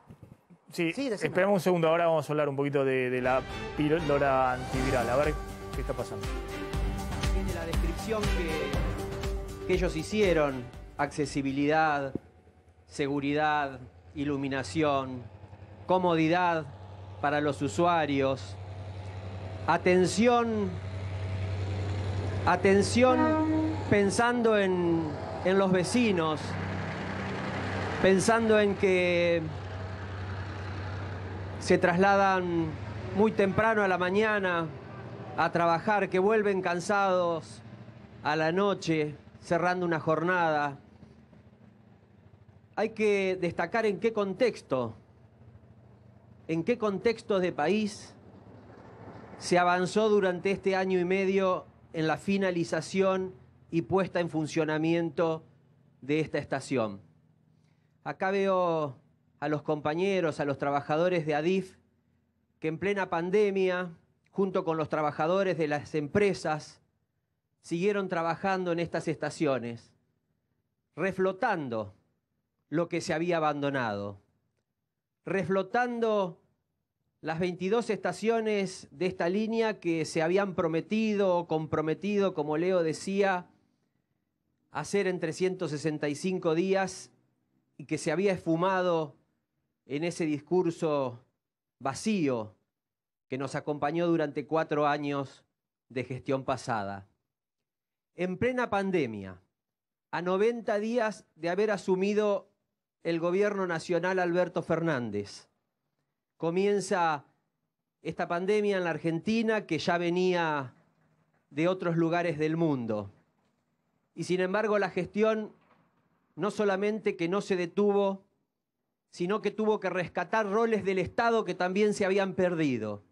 Sí, esperamos un segundo. Ahora vamos a hablar un poquito de, la píldora antiviral. A ver qué está pasando. la descripción que, que ellos hicieron. Accesibilidad, seguridad, iluminación, comodidad para los usuarios, atención, atención pensando en, los vecinos, pensando en que se trasladan muy temprano a la mañana a trabajar, que vuelven cansados a la noche, cerrando una jornada. Hay que destacar en qué contexto, en qué contextos de país se avanzó durante este año y medio en la finalización y puesta en funcionamiento de esta estación. Acá veo a los compañeros, a los trabajadores de ADIF, que en plena pandemia, junto con los trabajadores de las empresas, siguieron trabajando en estas estaciones, reflotando lo que se había abandonado, reflotando las 22 estaciones de esta línea que se habían prometido o comprometido, como Leo decía, hacer en 365 días y que se había esfumado en ese discurso vacío que nos acompañó durante cuatro años de gestión pasada. En plena pandemia, a 90 días de haber asumido el gobierno nacional Alberto Fernández, comienza esta pandemia en la Argentina que ya venía de otros lugares del mundo. Y sin embargo la gestión no solamente que no se detuvo, sino que tuvo que rescatar roles del Estado que también se habían perdido.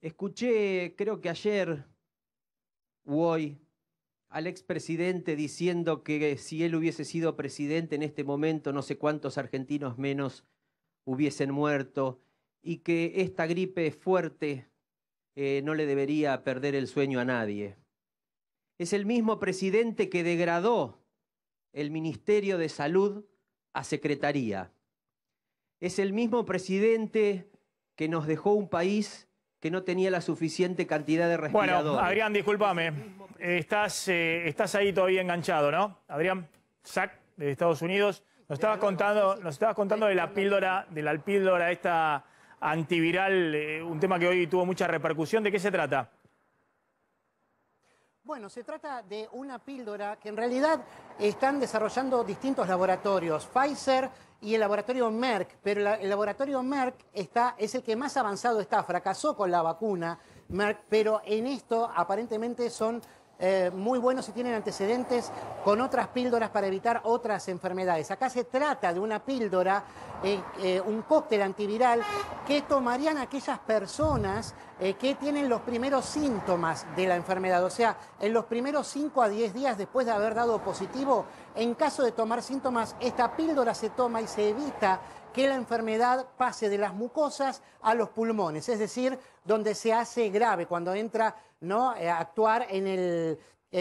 Escuché, creo que ayer u hoy, al expresidente diciendo que si él hubiese sido presidente en este momento, no sé cuántos argentinos menos hubiesen muerto y que esta gripe fuerte eh, no le debería perder el sueño a nadie. Es el mismo presidente que degradó el Ministerio de Salud a Secretaría. Es el mismo presidente que nos dejó un país que no tenía la suficiente cantidad de respiradores. Bueno, Adrián, discúlpame. Estás, eh, estás ahí todavía enganchado, ¿no? Adrián, Sack, de Estados Unidos. Nos estabas contando, nos contando de la píldora, de la píldora esta antiviral, eh, un tema que hoy tuvo mucha repercusión. ¿De qué se trata? Bueno, se trata de una píldora que en realidad están desarrollando distintos laboratorios, Pfizer y el laboratorio Merck, pero el laboratorio Merck está, es el que más avanzado está, fracasó con la vacuna Merck, pero en esto aparentemente son eh, muy buenos si tienen antecedentes con otras píldoras para evitar otras enfermedades. Acá se trata de una píldora, eh, eh, un cóctel antiviral que tomarían aquellas personas que tienen los primeros síntomas de la enfermedad, o sea, en los primeros 5 a 10 días después de haber dado positivo, en caso de tomar síntomas, esta píldora se toma y se evita que la enfermedad pase de las mucosas a los pulmones, es decir, donde se hace grave, cuando entra ¿no? Eh, a actuar en el,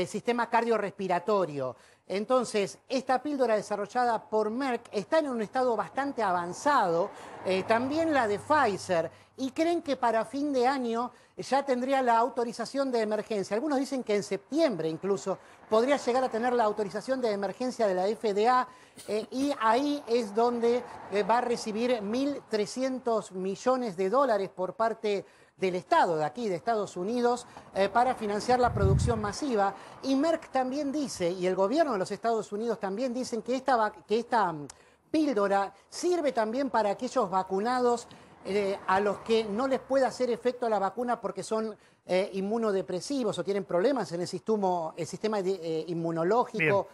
sistema cardiorrespiratorio. Entonces, esta píldora desarrollada por Merck está en un estado bastante avanzado, eh, también la de Pfizer, y creen que para fin de año ya tendría la autorización de emergencia. Algunos dicen que en septiembre incluso podría llegar a tener la autorización de emergencia de la FDA, eh, y ahí es donde va a recibir 1.300 millones de dólares por parte de del Estado de aquí, de Estados Unidos, eh, para financiar la producción masiva. Y Merck también dice, y el gobierno de los Estados Unidos también dicen que esta, que esta mm, píldora sirve también para aquellos vacunados eh, a los que no les puede hacer efecto la vacuna porque son eh, inmunodepresivos o tienen problemas en el, sistema inmunológico.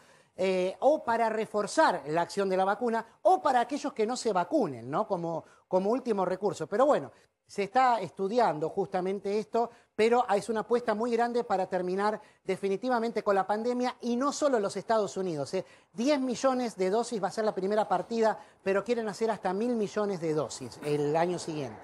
o para reforzar la acción de la vacuna, o para aquellos que no se vacunen, ¿no? Como, como último recurso. Pero bueno, se está estudiando justamente esto, pero ah, es una apuesta muy grande para terminar definitivamente con la pandemia y no solo los Estados Unidos. ¿eh? 10 millones de dosis va a ser la primera partida, pero quieren hacer hasta mil millones de dosis el año siguiente.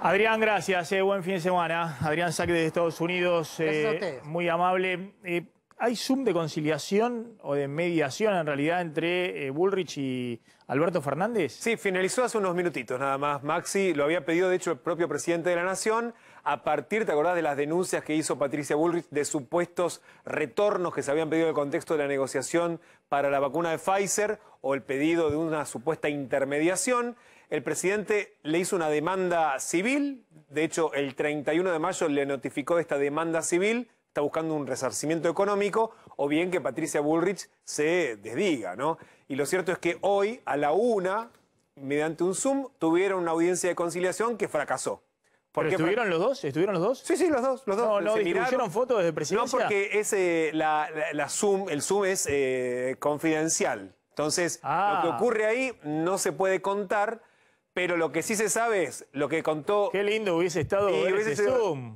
Adrián, gracias. Eh, buen fin de semana. Adrián Saque de Estados Unidos. Eh, muy amable. Eh, ¿Hay Zoom de conciliación o de mediación en realidad entre eh, Bullrich y Alberto Fernández? Sí, finalizó hace unos minutitos nada más. Maxi lo había pedido, de hecho, el propio presidente de la Nación. A partir, ¿te acordás de las denuncias que hizo Patricia Bullrich de supuestos retornos que se habían pedido en el contexto de la negociación para la vacuna de Pfizer o el pedido de una supuesta intermediación? El presidente le hizo una demanda civil, de hecho el 31 de mayo le notificó esta demanda civil está buscando un resarcimiento económico o bien que Patricia Bullrich se desdiga, ¿no? Y lo cierto es que hoy, a la una, mediante un Zoom, tuvieron una audiencia de conciliación que fracasó. ¿Pero estuvieron los dos? ¿Estuvieron los dos? Sí, sí, los dos. Los dos. No, no, distribuyeron fotos desde presidencia. No, porque ese, la, Zoom, el Zoom es eh, confidencial. Entonces, lo que ah. ocurre ahí no se puede contar pero lo que sí se sabe es lo que contó. Qué lindo hubiese estado y,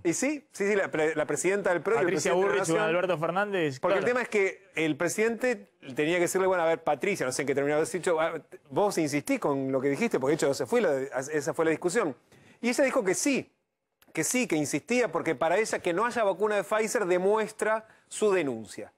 y sí, sí, sí, la, presidenta del PRO. Patricia Burrich de Alberto Fernández. Porque el tema es que el presidente tenía que decirle, bueno, a ver, Patricia, no sé en qué terminó de dicho, ah, vos insistís con lo que dijiste, porque de hecho se fue esa fue la discusión. Y ella dijo que sí, que sí, que insistía, porque para ella que no haya vacuna de Pfizer demuestra su denuncia.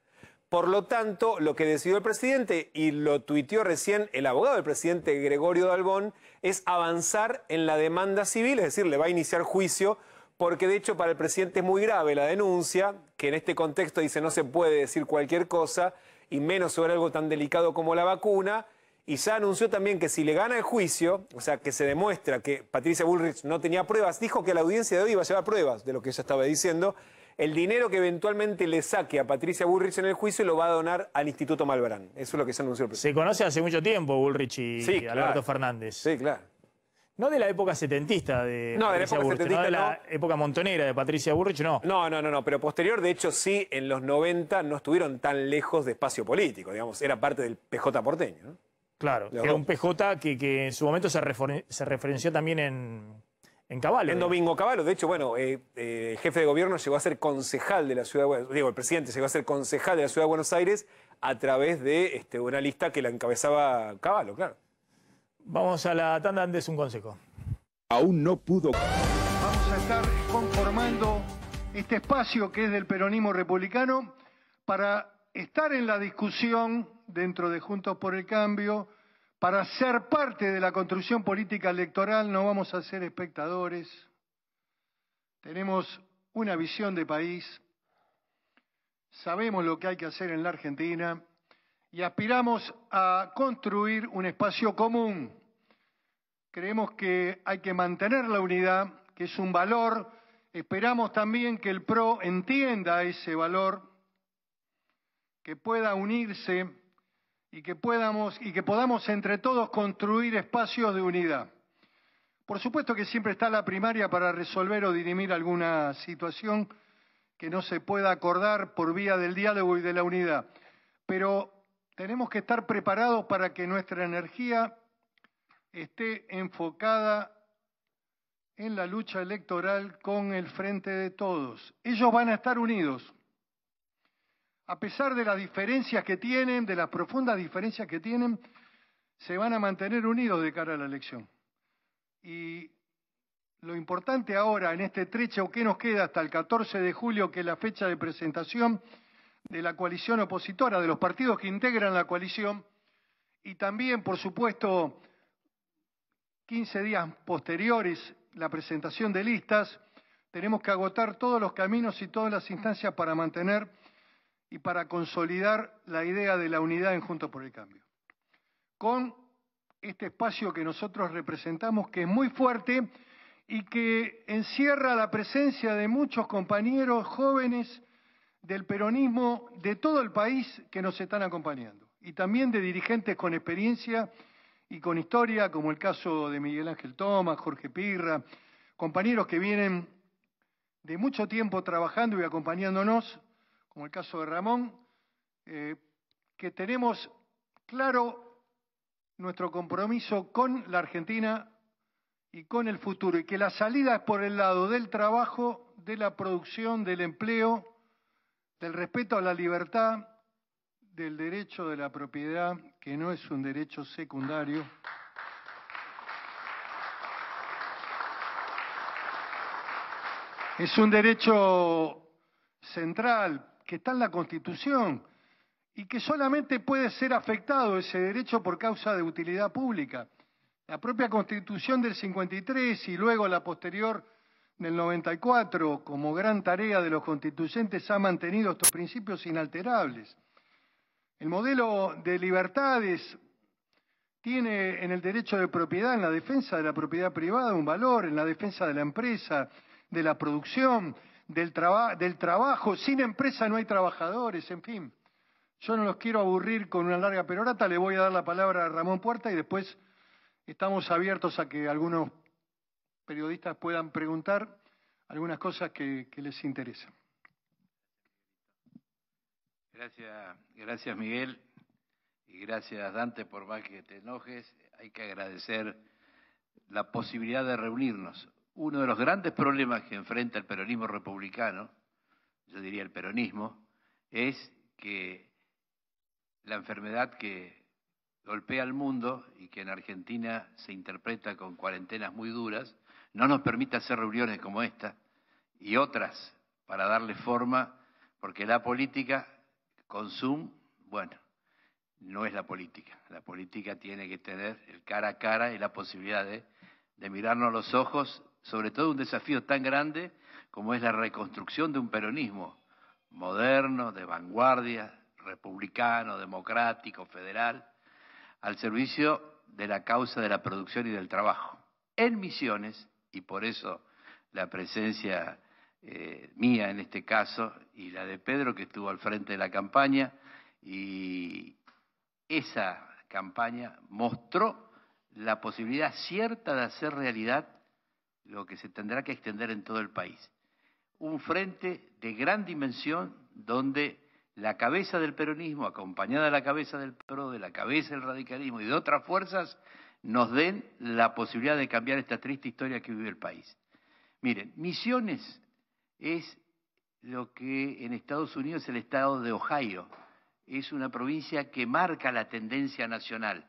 Por lo tanto, lo que decidió el presidente, y lo tuiteó recién el abogado del presidente Gregorio Dalbón, es avanzar en la demanda civil, es decir, le va a iniciar juicio, porque de hecho para el presidente es muy grave la denuncia, que en este contexto dice no se puede decir cualquier cosa, y menos sobre algo tan delicado como la vacuna, y ya anunció también que si le gana el juicio, o sea, que se demuestra que Patricia Bullrich no tenía pruebas, dijo que la audiencia de hoy iba a llevar pruebas de lo que ella estaba diciendo, el dinero que eventualmente le saque a Patricia Bullrich en el juicio lo va a donar al Instituto Malbrán. Eso es lo que se anunció el presidente. Se conoce hace mucho tiempo Bullrich y Alberto Fernández. Sí, claro. No de la época setentista de no, Patricia de la época setentista, no de la época montonera de Patricia Bullrich, no. No, no, no, no, pero posterior, de hecho, sí, en los 90 no estuvieron tan lejos de espacio político, digamos, era parte del PJ porteño. Claro, era un PJ que, en su momento se, se referenció también en, en Caballo. En Domingo Caballo. De hecho, bueno, el eh, eh, jefe de gobierno llegó a ser concejal de la ciudad de Buenos Aires, digo, el presidente llegó a ser concejal de la ciudad de Buenos Aires a través de este, una lista que la encabezaba Caballo, claro. Vamos a la tanda antes un consejo. Aún no pudo. Vamos a estar conformando este espacio que es del peronismo republicano para estar en la discusión dentro de Juntos por el Cambio para ser parte de la construcción política electoral no vamos a ser espectadores. Tenemos una visión de país, sabemos lo que hay que hacer en la Argentina y aspiramos a construir un espacio común. Creemos que hay que mantener la unidad, que es un valor. Esperamos también que el PRO entienda ese valor, que pueda unirse y que, podamos, y que podamos entre todos construir espacios de unidad. Por supuesto que siempre está la primaria para resolver o dirimir alguna situación que no se pueda acordar por vía del diálogo y de la unidad, pero tenemos que estar preparados para que nuestra energía esté enfocada en la lucha electoral con el frente de todos. Ellos van a estar unidos a pesar de las diferencias que tienen, de las profundas diferencias que tienen, se van a mantener unidos de cara a la elección. Y lo importante ahora, en este trecho que nos queda hasta el 14 de julio, que es la fecha de presentación de la coalición opositora, de los partidos que integran la coalición, y también, por supuesto, 15 días posteriores, la presentación de listas, tenemos que agotar todos los caminos y todas las instancias para mantener y para consolidar la idea de la unidad en Juntos por el Cambio. Con este espacio que nosotros representamos, que es muy fuerte y que encierra la presencia de muchos compañeros jóvenes del peronismo de todo el país que nos están acompañando, y también de dirigentes con experiencia y con historia, como el caso de Miguel Ángel Tomás, Jorge Pirra, compañeros que vienen de mucho tiempo trabajando y acompañándonos como el caso de Ramón, eh, que tenemos claro nuestro compromiso con la Argentina y con el futuro, y que la salida es por el lado del trabajo, de la producción, del empleo, del respeto a la libertad, del derecho de la propiedad, que no es un derecho secundario. Es un derecho central que está en la Constitución y que solamente puede ser afectado ese derecho por causa de utilidad pública. La propia Constitución del 53 y luego la posterior del 94, como gran tarea de los constituyentes, ha mantenido estos principios inalterables. El modelo de libertades tiene en el derecho de propiedad, en la defensa de la propiedad privada, un valor, en la defensa de la empresa, de la producción, del, trabajo. Sin empresa no hay trabajadores, en fin. Yo no los quiero aburrir con una larga perorata, le voy a dar la palabra a Ramón Puerta y después estamos abiertos a que algunos periodistas puedan preguntar algunas cosas que, les interesan. Gracias, gracias Miguel y gracias Dante por más que te enojes. Hay que agradecer la posibilidad de reunirnos uno de los grandes problemas que enfrenta el peronismo republicano, yo diría el peronismo, es que la enfermedad que golpea al mundo y que en Argentina se interpreta con cuarentenas muy duras, no nos permite hacer reuniones como esta y otras para darle forma, porque la política consume, bueno, no es la política. La política tiene que tener el cara a cara y la posibilidad de, mirarnos a los ojos sobre todo un desafío tan grande como es la reconstrucción de un peronismo moderno, de vanguardia, republicano, democrático, federal, al servicio de la causa de la producción y del trabajo. En Misiones, y por eso la presencia eh, mía en este caso y la de Pedro, que estuvo al frente de la campaña, y esa campaña mostró la posibilidad cierta de hacer realidad lo que se tendrá que extender en todo el país. Un frente de gran dimensión donde la cabeza del peronismo, acompañada de la cabeza del PRO, de la cabeza del radicalismo y de otras fuerzas, nos den la posibilidad de cambiar esta triste historia que vive el país. Miren, misiones es lo que en Estados Unidos es el estado de Ohio. Es una provincia que marca la tendencia nacional.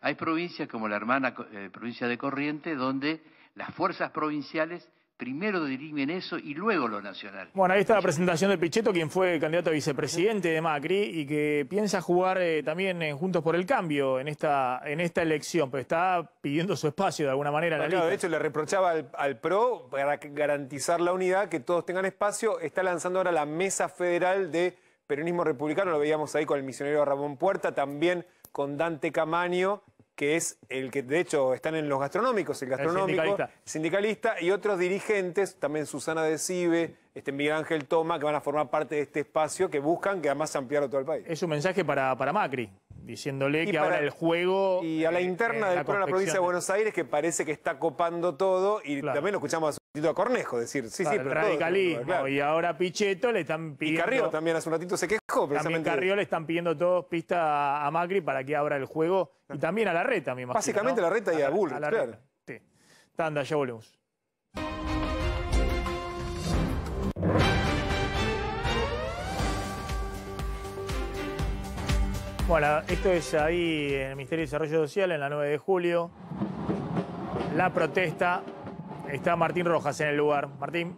Hay provincias como la hermana eh, provincia de Corriente donde las fuerzas provinciales primero dirigen eso y luego lo nacional. Bueno, ahí está la presentación de Pichetto, quien fue candidato a vicepresidente de Macri y que piensa jugar eh, también en Juntos por el Cambio en esta, en esta elección, pero está pidiendo su espacio de alguna manera. de hecho, le reprochaba al, al, PRO para garantizar la unidad, que todos tengan espacio. Está lanzando ahora la Mesa Federal de Peronismo Republicano, lo veíamos ahí con el misionero Ramón Puerta, también con Dante Camaño que es el que de hecho están en los gastronómicos, el gastronómico, sindicalista. y otros dirigentes, también Susana Decibe, este Miguel Ángel Toma, que van a formar parte de este espacio que buscan que además ampliarlo todo el país. Es un mensaje para, para Macri diciéndole que ahora el juego... Y a la eh, interna eh, del la la provincia de Buenos Aires que parece que está copando todo y también lo escuchamos a Cornejo decir, sí, sí, pero radicalismo. Y ahora Pichetto le están pidiendo... Y Carrió también hace un ratito se quejó precisamente. También Carrió le están pidiendo todos pista a Macri para que abra el juego y también a la reta, mi imagino. Básicamente a la reta y a, claro. Tanda, ya volvemos. Bueno, esto es ahí en el Ministerio de Desarrollo Social, en la 9 de julio. La protesta. Está Martín Rojas en el lugar. Martín.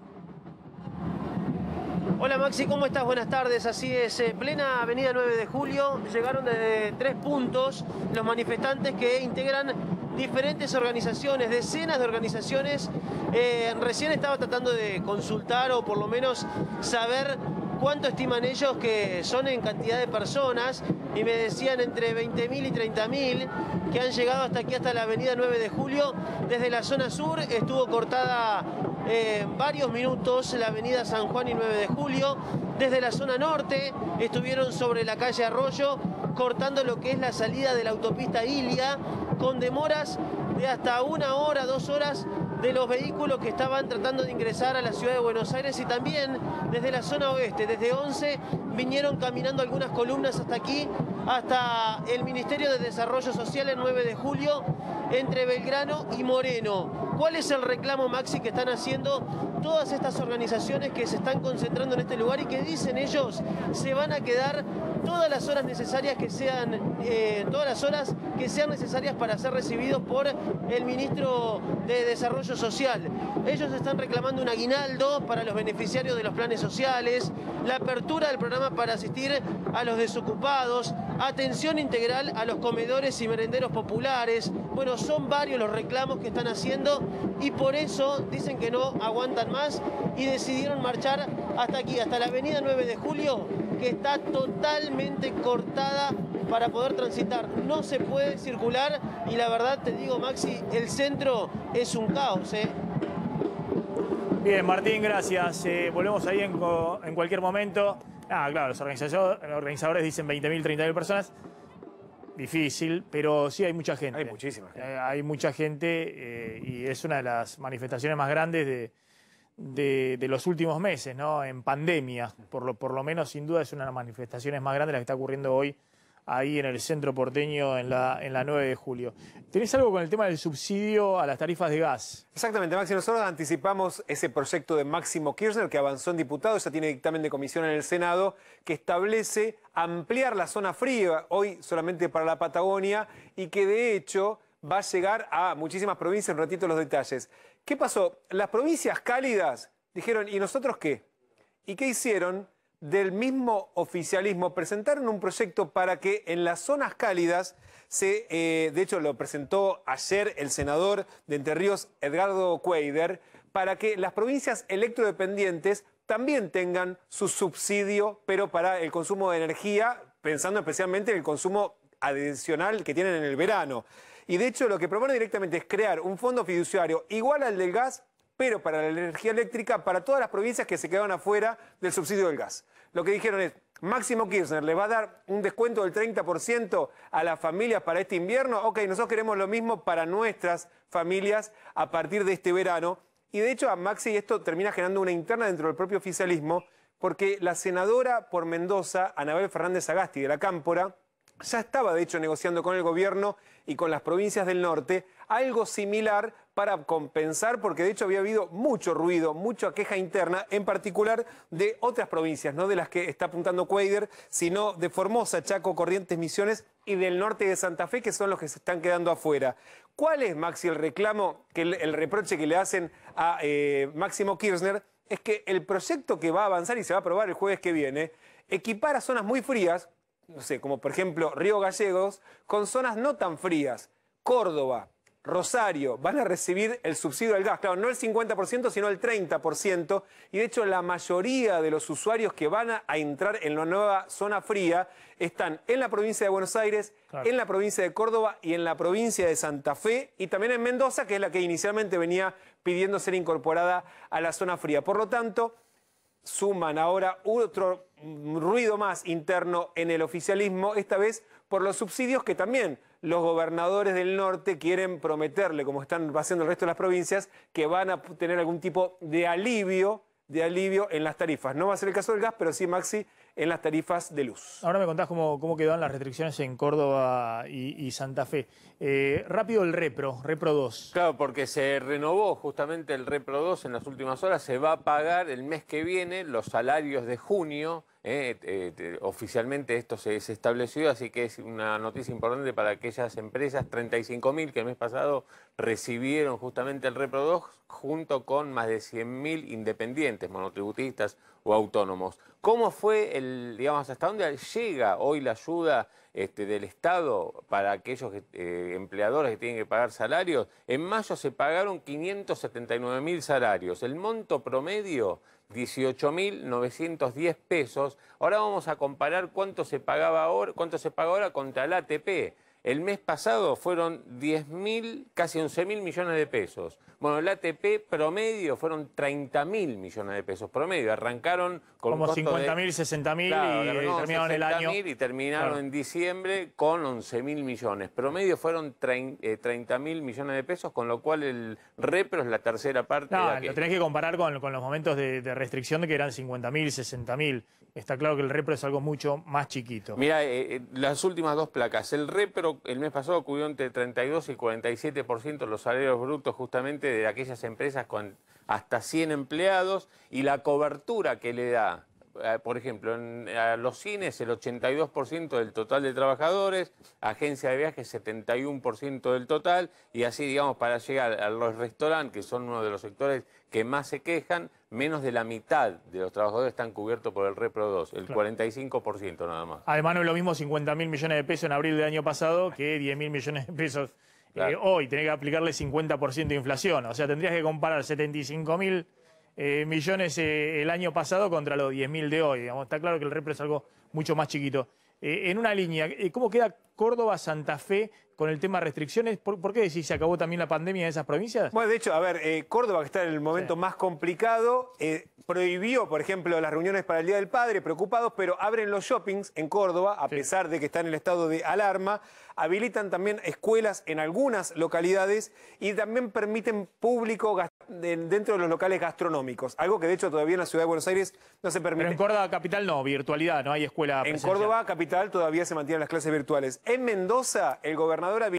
Hola Maxi, ¿cómo estás? Buenas tardes. Así es, plena avenida 9 de julio. Llegaron desde tres puntos los manifestantes que integran diferentes organizaciones, decenas de organizaciones. Eh, recién estaba tratando de consultar o por lo menos saber cuánto estiman ellos que son en cantidad de personas y me decían entre 20.000 y 30.000 que han llegado hasta aquí, hasta la avenida 9 de julio. Desde la zona sur estuvo cortada eh, varios minutos la avenida San Juan y 9 de julio. Desde la zona norte estuvieron sobre la calle Arroyo cortando lo que es la salida de la autopista Ilia con demoras de hasta una hora, dos horas de los vehículos que estaban tratando de ingresar a la ciudad de Buenos Aires y también desde la zona oeste, desde 11 vinieron caminando algunas columnas hasta aquí, hasta el Ministerio de Desarrollo Social el 9 de julio, entre Belgrano y Moreno. ¿Cuál es el reclamo, Maxi, que están haciendo todas estas organizaciones que se están concentrando en este lugar y que dicen ellos se van a quedar todas las horas necesarias que sean, eh, todas las horas que sean necesarias para ser recibidos por el ministro de Desarrollo social. Ellos están reclamando un aguinaldo para los beneficiarios de los planes sociales, la apertura del programa para asistir a los desocupados, atención integral a los comedores y merenderos populares. Bueno, son varios los reclamos que están haciendo y por eso dicen que no aguantan más y decidieron marchar hasta aquí, hasta la avenida 9 de julio, que está totalmente cortada para poder transitar. No se puede circular y la verdad te digo, Maxi, el centro es un caos. ¿eh? Bien, Martín, gracias. Eh, volvemos ahí en, cualquier momento. Ah, claro, los organizadores, organizadores dicen 20.000, 30.000 personas. Difícil, pero sí hay mucha gente. Hay muchísima gente. Eh, hay mucha gente y es una de las manifestaciones más grandes de, los últimos meses, ¿no? En pandemia, por lo, por lo menos, sin duda, es una de las manifestaciones más grandes la que está ocurriendo hoy ahí en el centro porteño en la, 9 de julio. ¿Tenés algo con el tema del subsidio a las tarifas de gas? Exactamente, Maxi. Nosotros anticipamos ese proyecto de Máximo Kirchner que avanzó en diputado, ya tiene dictamen de comisión en el Senado, que establece ampliar la zona fría, hoy solamente para la Patagonia, y que de hecho va a llegar a muchísimas provincias. un ratito los detalles. ¿Qué pasó? Las provincias cálidas dijeron, ¿y nosotros qué? ¿Y qué hicieron? del mismo oficialismo presentaron un proyecto para que en las zonas cálidas se, eh, de hecho lo presentó ayer el senador de Entre Ríos, Edgardo Cuader, para que las provincias electrodependientes también tengan su subsidio, pero para el consumo de energía, pensando especialmente en el consumo adicional que tienen en el verano. Y de hecho lo que propone directamente es crear un fondo fiduciario igual al del gas, pero para la energía eléctrica para todas las provincias que se quedan afuera del subsidio del gas. Lo que dijeron es, Máximo Kirchner le va a dar un descuento del 30% a las familias para este invierno. Ok, nosotros queremos lo mismo para nuestras familias a partir de este verano. Y de hecho a Maxi esto termina generando una interna dentro del propio oficialismo, porque la senadora por Mendoza, Anabel Fernández Agasti de la Cámpora, ya estaba de hecho negociando con el gobierno y con las provincias del norte algo similar para compensar, porque de hecho había habido mucho ruido, mucha queja interna, en particular de otras provincias, no de las que está apuntando Cuader, sino de Formosa, Chaco, Corrientes, Misiones y del norte de Santa Fe, que son los que se están quedando afuera. ¿Cuál es, Maxi, el reclamo, que el, reproche que le hacen a eh, Máximo Kirchner? Es que el proyecto que va a avanzar y se va a aprobar el jueves que viene equipara zonas muy frías, no sé, como por ejemplo Río Gallegos, con zonas no tan frías. Córdoba, Rosario van a recibir el subsidio del gas, claro, no el 50%, sino el 30%, y de hecho la mayoría de los usuarios que van a, entrar en la nueva zona fría están en la provincia de Buenos Aires, en la provincia de Córdoba y en la provincia de Santa Fe, y también en Mendoza, que es la que inicialmente venía pidiendo ser incorporada a la zona fría. Por lo tanto, suman ahora otro ruido más interno en el oficialismo, esta vez por los subsidios que también los gobernadores del norte quieren prometerle, como están haciendo el resto de las provincias, que van a tener algún tipo de alivio, de alivio en las tarifas. No va a ser el caso del gas, pero sí, Maxi, en las tarifas de luz. Ahora me contás cómo, cómo quedan las restricciones en Córdoba y, Santa Fe. Eh, rápido el Repro, Repro 2. Claro, porque se renovó justamente el Repro 2 en las últimas horas. Se va a pagar el mes que viene los salarios de junio ¿eh? Este, este, oficialmente esto se, estableció, así que es una noticia importante para aquellas empresas, 35.000 que el mes pasado recibieron justamente el repro junto con más de 100.000 independientes, monotributistas o autónomos. ¿Cómo fue el, digamos, hasta dónde llega hoy la ayuda este, del Estado para aquellos eh, empleadores que tienen que pagar salarios? En mayo se pagaron 579.000 salarios. El monto promedio 18.910 pesos. Ahora vamos a comparar cuánto se pagaba ahora, cuánto se paga ahora contra el ATP. El mes pasado fueron 10.000, casi mil millones de pesos. Bueno, el ATP promedio fueron mil millones de pesos promedio. Arrancaron con Como 50.000, 60.000 y, terminaron el año. Y terminaron en diciembre con mil millones. Promedio fueron eh, mil millones de pesos, con lo cual el repro es la tercera parte. No, lo tenés que comparar con, los momentos de, de, restricción que eran 50.000, 60.000. Está claro que el repro es algo mucho más chiquito. Mira, eh, eh, las últimas dos placas. El repro el mes pasado cubrió entre 32 y 47% los salarios brutos justamente de aquellas empresas con hasta 100 empleados y la cobertura que le da eh, por ejemplo, en los cines el 82% del total de trabajadores, agencia de viajes 71% del total, y así, digamos, para llegar a los restaurantes, que son uno de los sectores que más se quejan, menos de la mitad de los trabajadores están cubiertos por el Repro 2, el 45% nada más. Además no es lo mismo 50 mil millones de pesos en abril del año pasado que 10 mil millones de pesos eh, hoy. Tenés que aplicarle 50% de inflación, o sea, tendrías que comparar 75 mil eh, millones eh, el año pasado contra los 10.000 de hoy. Está claro que el repre es algo mucho más chiquito. Eh, en una línea, ¿cómo queda Córdoba, Santa Fe con el tema restricciones? ¿Por, qué decís se acabó también la pandemia en esas provincias? Bueno, de hecho, a ver, Córdoba, que está en el momento más complicado, prohibió, por ejemplo, las reuniones para el Día del Padre, preocupados, pero abren los shoppings en Córdoba, a pesar de que está en el estado de alarma habilitan también escuelas en algunas localidades y también permiten público dentro de los locales gastronómicos, algo que de hecho todavía en la ciudad de Buenos Aires no se permite. Pero en Córdoba capital no, virtualidad, no hay escuela. En Córdoba capital todavía se mantienen las clases virtuales. En Mendoza el gobernador